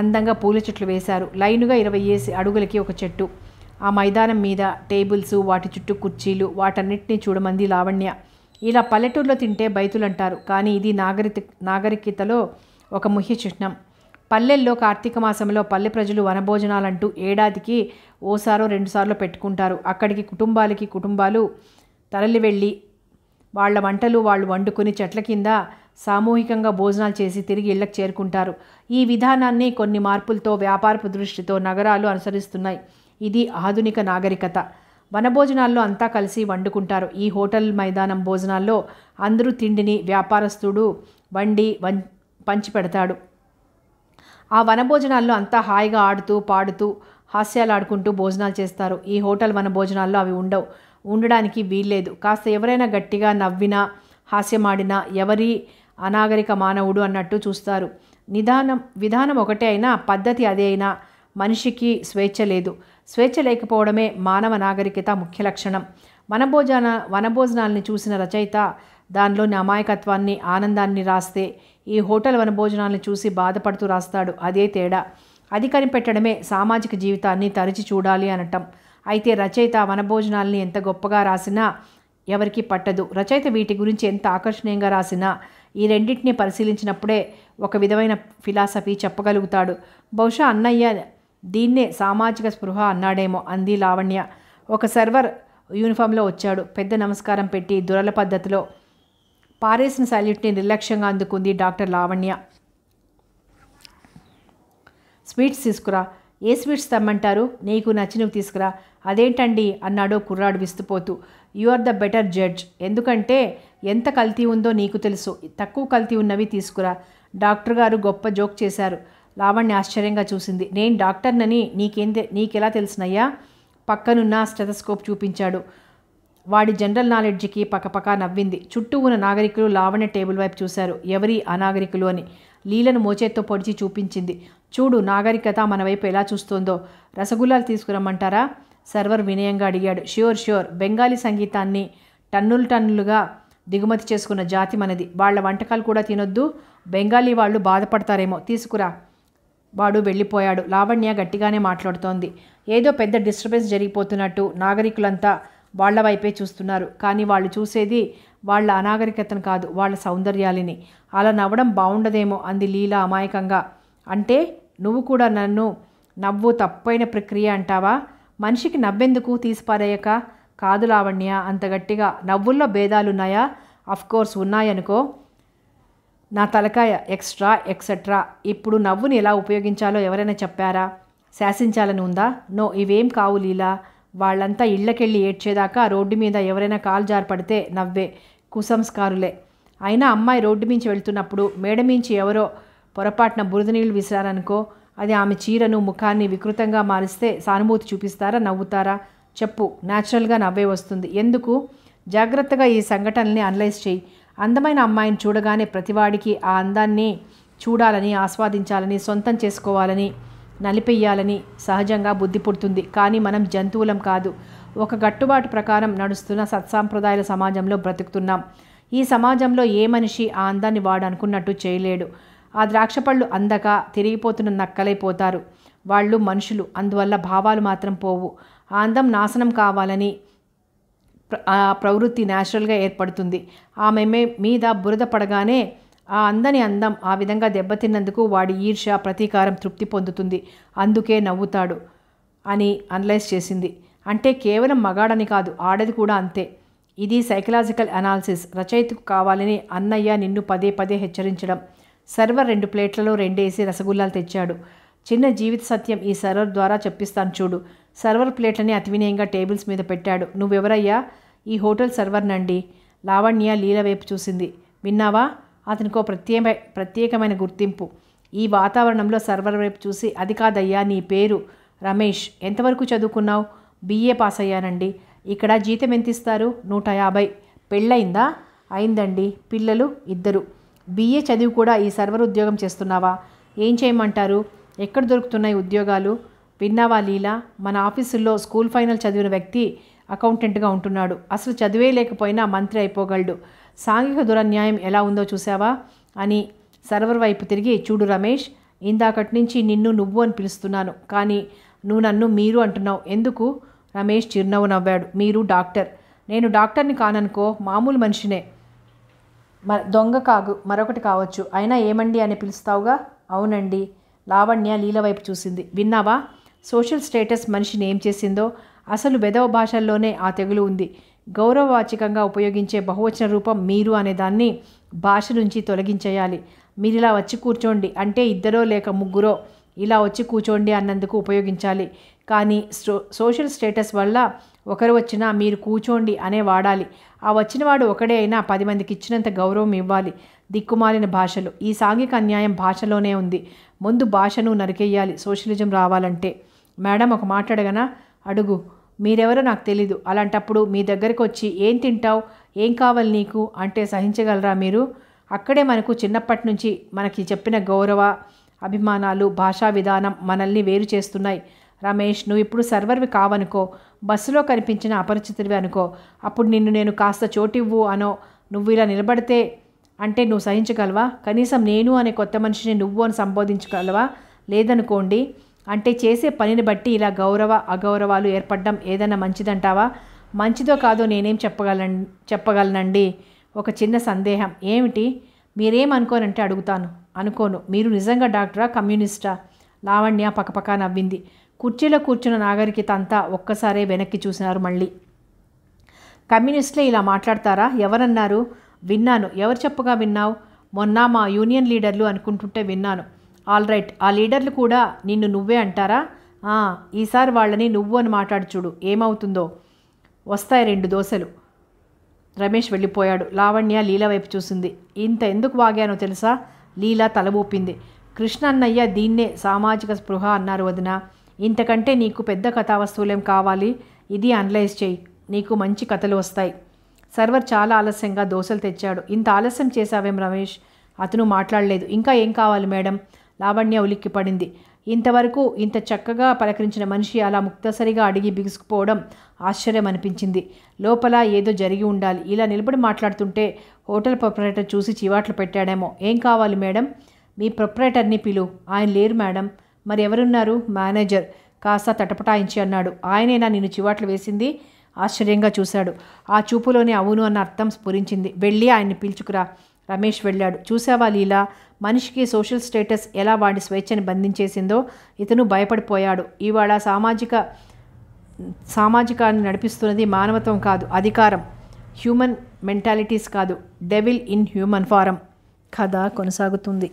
అందంగా పూల చెట్లు వేశారు లైనుగా ఇరవై ఏసి అడుగులకి ఒక చెట్టు ఆ మైదానం మీద టేబుల్స్ వాటి చుట్టూ కుర్చీలు వాటన్నిటినీ చూడమంది లావణ్య ఇలా పల్లెటూరులో తింటే అంటారు కానీ ఇది నాగరిక నాగరికతలో ఒక ముఖ్య చిహ్నం పల్లెల్లో కార్తీక మాసంలో పల్లె ప్రజలు వనభోజనాలంటూ ఏడాదికి ఓసారో రెండుసార్లు పెట్టుకుంటారు అక్కడికి కుటుంబాలకి కుటుంబాలు తరలి వెళ్ళి వాళ్ల వంటలు వాళ్ళు వండుకుని చెట్ల కింద సామూహికంగా భోజనాలు చేసి తిరిగి ఇళ్లకు చేరుకుంటారు ఈ విధానాన్ని కొన్ని మార్పులతో వ్యాపారపు దృష్టితో నగరాలు అనుసరిస్తున్నాయి ఇది ఆధునిక నాగరికత వనభోజనాల్లో అంతా కలిసి వండుకుంటారు ఈ హోటల్ మైదానం భోజనాల్లో అందరూ తిండిని వ్యాపారస్తుడు వండి వం పంచి పెడతాడు ఆ వనభోజనాల్లో అంతా హాయిగా ఆడుతూ పాడుతూ హాస్యాలు ఆడుకుంటూ భోజనాలు చేస్తారు ఈ హోటల్ వనభోజనాల్లో అవి ఉండవు ఉండడానికి వీల్లేదు కాస్త ఎవరైనా గట్టిగా నవ్వినా హాస్యమాడినా ఎవరి అనాగరిక మానవుడు అన్నట్టు చూస్తారు నిదానం విధానం ఒకటే అయినా పద్ధతి అదే అయినా మనిషికి స్వేచ్ఛ లేదు స్వేచ్ఛ లేకపోవడమే మానవ నాగరికత ముఖ్య లక్షణం వనభోజన వనభోజనాల్ని చూసిన రచయిత దానిలోని అమాయకత్వాన్ని ఆనందాన్ని రాస్తే ఈ హోటల్ వనభోజనాల్ని చూసి బాధపడుతూ రాస్తాడు అదే తేడా అది కనిపెట్టడమే సామాజిక జీవితాన్ని తరిచి చూడాలి అనటం అయితే రచయిత వనభోజనాల్ని ఎంత గొప్పగా రాసినా ఎవరికి పట్టదు రచయిత వీటి గురించి ఎంత ఆకర్షణీయంగా రాసినా ఈ రెండింటిని పరిశీలించినప్పుడే ఒక విధమైన ఫిలాసఫీ చెప్పగలుగుతాడు బహుశా అన్నయ్య దీన్నే సామాజిక స్పృహ అన్నాడేమో అంది లావణ్య ఒక సర్వర్ యూనిఫామ్లో వచ్చాడు పెద్ద నమస్కారం పెట్టి దురల పద్ధతిలో పారేసిన సాల్యూట్ని నిర్లక్ష్యంగా అందుకుంది డాక్టర్ లావణ్య స్వీట్స్ తీసుకురా ఏ స్వీట్స్ తమ్మంటారు నీకు నచ్చినవి తీసుకురా అదేంటండి అన్నాడు కుర్రాడు విస్తుపోతూ you are the better judge ఎందుకంటే ఎంత కల్తీ ఉందో నీకు తెలుసు తక్కువ కల్తీ ఉన్నవి తీసుకురా డాక్టర్ గారు గొప్ప జోక్ చేశారు లావణ్య ఆశ్చర్యంగా చూసింది నేను డాక్టర్నని నీకేం నీకెలా తెలిసినయ్యా పక్కనున్న స్టెథస్కోప్ చూపించాడు వాడి జనరల్ నాలెడ్జ్కి పక్కపక్క నవ్వింది చుట్టూ ఉన్న నాగరికులు లావణ్య టేబుల్ వైపు చూశారు ఎవరి అనాగరికులు అని లీలను మోచేత్తో పొడిచి చూపించింది చూడు నాగరికత మన వైపు ఎలా చూస్తోందో రసగుల్లాలు తీసుకురమ్మంటారా సర్వర్ వినయంగా అడిగాడు ష్యూర్ ష్యూర్ బెంగాలీ సంగీతాన్ని టన్నులు టన్నులుగా దిగుమతి చేసుకున్న జాతి మనది వాళ్ళ వంటకాలు కూడా తినొద్దు బెంగాలీ వాళ్ళు బాధపడతారేమో తీసుకురా వాడు వెళ్ళిపోయాడు లావణ్య గట్టిగానే మాట్లాడుతోంది ఏదో పెద్ద డిస్టర్బెన్స్ జరిగిపోతున్నట్టు నాగరికులంతా వాళ్ల వైపే చూస్తున్నారు కానీ వాళ్ళు చూసేది వాళ్ళ అనాగరికతను కాదు వాళ్ళ సౌందర్యాలని అలా నవ్వడం బాగుండదేమో అంది లీలా అమాయకంగా అంటే నువ్వు కూడా నన్ను నవ్వు తప్పైన ప్రక్రియ అంటావా మనిషికి నవ్వెందుకు తీసిపారేయక కాదు లావణ్య అంత గట్టిగా నవ్వుల్లో భేదాలున్నాయా అఫ్కోర్స్ ఉన్నాయనుకో నా తలకాయ ఎక్స్ట్రా ఎక్సెట్రా ఇప్పుడు నవ్వుని ఎలా ఉపయోగించాలో ఎవరైనా చెప్పారా శాసించాలని ఉందా నో ఇవేం కావు లీలా వాళ్ళంతా ఇళ్ళకెళ్ళి ఏడ్చేదాకా రోడ్డు మీద ఎవరైనా కాలు జారపడితే నవ్వే కుసంస్కారులే అయినా అమ్మాయి రోడ్డు మించి వెళ్తున్నప్పుడు మేడ మించి ఎవరో పొరపాటున బురద నీళ్లు విసిరారనుకో అది ఆమె చీరను ముఖాన్ని వికృతంగా మారిస్తే సానుభూతి చూపిస్తారా నవ్వుతారా చెప్పు న్యాచురల్గా నవ్వే వస్తుంది ఎందుకు జాగ్రత్తగా ఈ సంఘటనల్ని అనలైజ్ చేయి అందమైన అమ్మాయిని చూడగానే ప్రతివాడికి ఆ అందాన్ని చూడాలని ఆస్వాదించాలని సొంతం చేసుకోవాలని నలిపెయ్యాలని సహజంగా బుద్ధి పుడుతుంది కానీ మనం జంతువులం కాదు ఒక గట్టుబాటు ప్రకారం నడుస్తున్న సత్సాంప్రదాయాల సమాజంలో బ్రతుకుతున్నాం ఈ సమాజంలో ఏ మనిషి ఆ అందాన్ని వాడు అనుకున్నట్టు చేయలేడు ఆ ద్రాక్ష పళ్ళు అందక తిరిగిపోతున్న నక్కలైపోతారు వాళ్ళు మనుషులు అందువల్ల భావాలు మాత్రం పోవు ఆ అందం నాశనం కావాలని ప్రవృత్తి న్యాచురల్గా ఏర్పడుతుంది ఆమె మీద బురద పడగానే ఆ అందని అందం ఆ విధంగా దెబ్బతిన్నందుకు వాడి ఈర్ష ప్రతీకారం తృప్తి పొందుతుంది అందుకే నవ్వుతాడు అని అనలైజ్ చేసింది అంటే కేవలం మగాడని కాదు ఆడది కూడా అంతే ఇది సైకలాజికల్ అనాలిసిస్ రచయితకు కావాలని అన్నయ్య నిన్ను పదే పదే హెచ్చరించడం సర్వర్ రెండు ప్లేట్లలో రెండేసి రసగుల్లాలు తెచ్చాడు చిన్న జీవిత సత్యం ఈ సర్వర్ ద్వారా చెప్పిస్తాను చూడు సర్వర్ ప్లేట్లని అతివినయంగా టేబుల్స్ మీద పెట్టాడు నువ్వెవరయ్యా ఈ హోటల్ సర్వర్ నండి లావణ్య లీల వైపు చూసింది విన్నావా అతనికో ప్రత్యేక ప్రత్యేకమైన గుర్తింపు ఈ వాతావరణంలో సర్వర్ వైపు చూసి అది కాదయ్యా నీ పేరు రమేష్ ఎంతవరకు చదువుకున్నావు బీఏ పాస్ అయ్యానండి ఇక్కడ జీతం ఎంత ఇస్తారు నూట యాభై పెళ్ళయిందా అయిందండి పిల్లలు ఇద్దరు బీఏ చదివి కూడా ఈ సర్వర్ ఉద్యోగం చేస్తున్నావా ఏం చేయమంటారు ఎక్కడ దొరుకుతున్నాయి ఉద్యోగాలు విన్నావా లీలా మన ఆఫీసుల్లో స్కూల్ ఫైనల్ చదివిన వ్యక్తి అకౌంటెంట్గా ఉంటున్నాడు అసలు చదివే లేకపోయినా మంత్రి అయిపోగలడు సాంఘిక దురన్యాయం ఎలా ఉందో చూసావా అని సర్వర్ వైపు తిరిగి చూడు రమేష్ ఇందాకటి నుంచి నిన్ను నువ్వు అని పిలుస్తున్నాను కానీ నువ్వు నన్ను మీరు అంటున్నావు ఎందుకు రమేష్ చిరునవ్వు నవ్వాడు మీరు డాక్టర్ నేను డాక్టర్ని కాననుకో మామూలు మనిషినే దొంగ కాగు మరొకటి కావచ్చు అయినా ఏమండి అని పిలుస్తావుగా అవునండి లావణ్య లీల వైపు చూసింది విన్నావా సోషల్ స్టేటస్ మనిషిని ఏం చేసిందో అసలు బెదవ భాషల్లోనే ఆ తెగులు ఉంది గౌరవవాచకంగా ఉపయోగించే బహువచన రూపం మీరు అనేదాన్ని భాష నుంచి తొలగించేయాలి మీరు ఇలా వచ్చి కూర్చోండి అంటే ఇద్దరో లేక ముగ్గురో ఇలా వచ్చి కూర్చోండి అన్నందుకు ఉపయోగించాలి కానీ సోషల్ స్టేటస్ వల్ల ఒకరు వచ్చినా మీరు కూచోండి అనే వాడాలి ఆ వచ్చినవాడు ఒకడే అయినా పది మందికి ఇచ్చినంత గౌరవం ఇవ్వాలి దిక్కుమాలిన భాషలు ఈ సాంఘిక అన్యాయం భాషలోనే ఉంది ముందు భాషను నరికేయాలి సోషలిజం రావాలంటే మేడం ఒక మాట్లాడగనా అడుగు మీరెవరో నాకు తెలీదు అలాంటప్పుడు మీ దగ్గరికి వచ్చి ఏం తింటావు ఏం కావాలి నీకు అంటే సహించగలరా మీరు అక్కడే మనకు చిన్నప్పటి నుంచి మనకి చెప్పిన గౌరవ అభిమానాలు భాషా విధానం మనల్ని వేరు చేస్తున్నాయి రమేష్ నువ్వు ఇప్పుడు సర్వర్వి కావనుకో బస్సులో కనిపించిన అపరిచితుడివి అనుకో అప్పుడు నిన్ను నేను కాస్త చోటివ్వు అనో నువ్వు ఇలా నిలబడితే అంటే నువ్వు సహించగలవా కనీసం నేను అనే కొత్త మనిషిని నువ్వు అని సంబోధించగలవా లేదనుకోండి అంటే చేసే పనిని బట్టి ఇలా గౌరవ అగౌరవాలు ఏర్పడడం ఏదైనా మంచిదంటావా మంచిదో కాదో నేనేం చెప్పగలన్ చెప్పగలనండి ఒక చిన్న సందేహం ఏమిటి మీరేం అనుకోనంటే అడుగుతాను అనుకోను మీరు నిజంగా డాక్టరా కమ్యూనిస్టా లావణ్య పక్కపక్క నవ్వింది కుర్చీలో కూర్చున్న నాగరికి తంతా ఒక్కసారే వెనక్కి చూసినారు మళ్ళీ కమ్యూనిస్టులే ఇలా మాట్లాడతారా ఎవరన్నారు విన్నాను ఎవరు చెప్పగా విన్నావు మొన్న మా యూనియన్ లీడర్లు అనుకుంటుంటే విన్నాను ఆల్ రైట్ ఆ లీడర్లు కూడా నిన్ను నువ్వే అంటారా ఈసారి వాళ్ళని నువ్వు అని మాట్లాడు చూడు ఏమవుతుందో వస్తాయి రెండు దోశలు రమేష్ వెళ్ళిపోయాడు లావణ్య లీల వైపు చూసింది ఇంత ఎందుకు వాగానో తెలుసా లీల తల ఊపింది కృష్ణన్నయ్య దీన్నే సామాజిక స్పృహ అన్నారు వదిన ఇంతకంటే నీకు పెద్ద కథావస్తువులేం కావాలి ఇది అనలైజ్ చేయి నీకు మంచి కథలు వస్తాయి సర్వర్ చాలా ఆలస్యంగా దోశలు తెచ్చాడు ఇంత ఆలస్యం చేశావేం రమేష్ అతను మాట్లాడలేదు ఇంకా ఏం కావాలి మేడం లావణ్య ఉలిక్కి పడింది ఇంతవరకు ఇంత చక్కగా పలకరించిన మనిషి అలా ముక్తసరిగా అడిగి బిగుసుకుపోవడం ఆశ్చర్యం అనిపించింది లోపల ఏదో జరిగి ఉండాలి ఇలా నిలబడి మాట్లాడుతుంటే హోటల్ ప్రొపరేటర్ చూసి చివాట్లు పెట్టాడేమో ఏం కావాలి మేడం మీ ప్రొపరేటర్ని పిలు ఆయన లేరు మేడం మరి ఎవరున్నారు మేనేజర్ కాస్త తటపటాయించి అన్నాడు ఆయనేనా నిన్ను చివాట్లు వేసింది ఆశ్చర్యంగా చూశాడు ఆ చూపులోనే అవును అన్న అర్థం స్ఫురించింది వెళ్ళి ఆయన్ని పిలుచుకురా రమేష్ వెళ్ళాడు చూసావా లీలా మనిషికి సోషల్ స్టేటస్ ఎలా వాడి స్వేచ్ఛని బంధించేసిందో ఇతను భయపడిపోయాడు ఇవాళ సామాజిక సామాజికాన్ని నడిపిస్తున్నది మానవత్వం కాదు అధికారం హ్యూమన్ మెంటాలిటీస్ కాదు డెవిల్ ఇన్ హ్యూమన్ ఫారం కథ కొనసాగుతుంది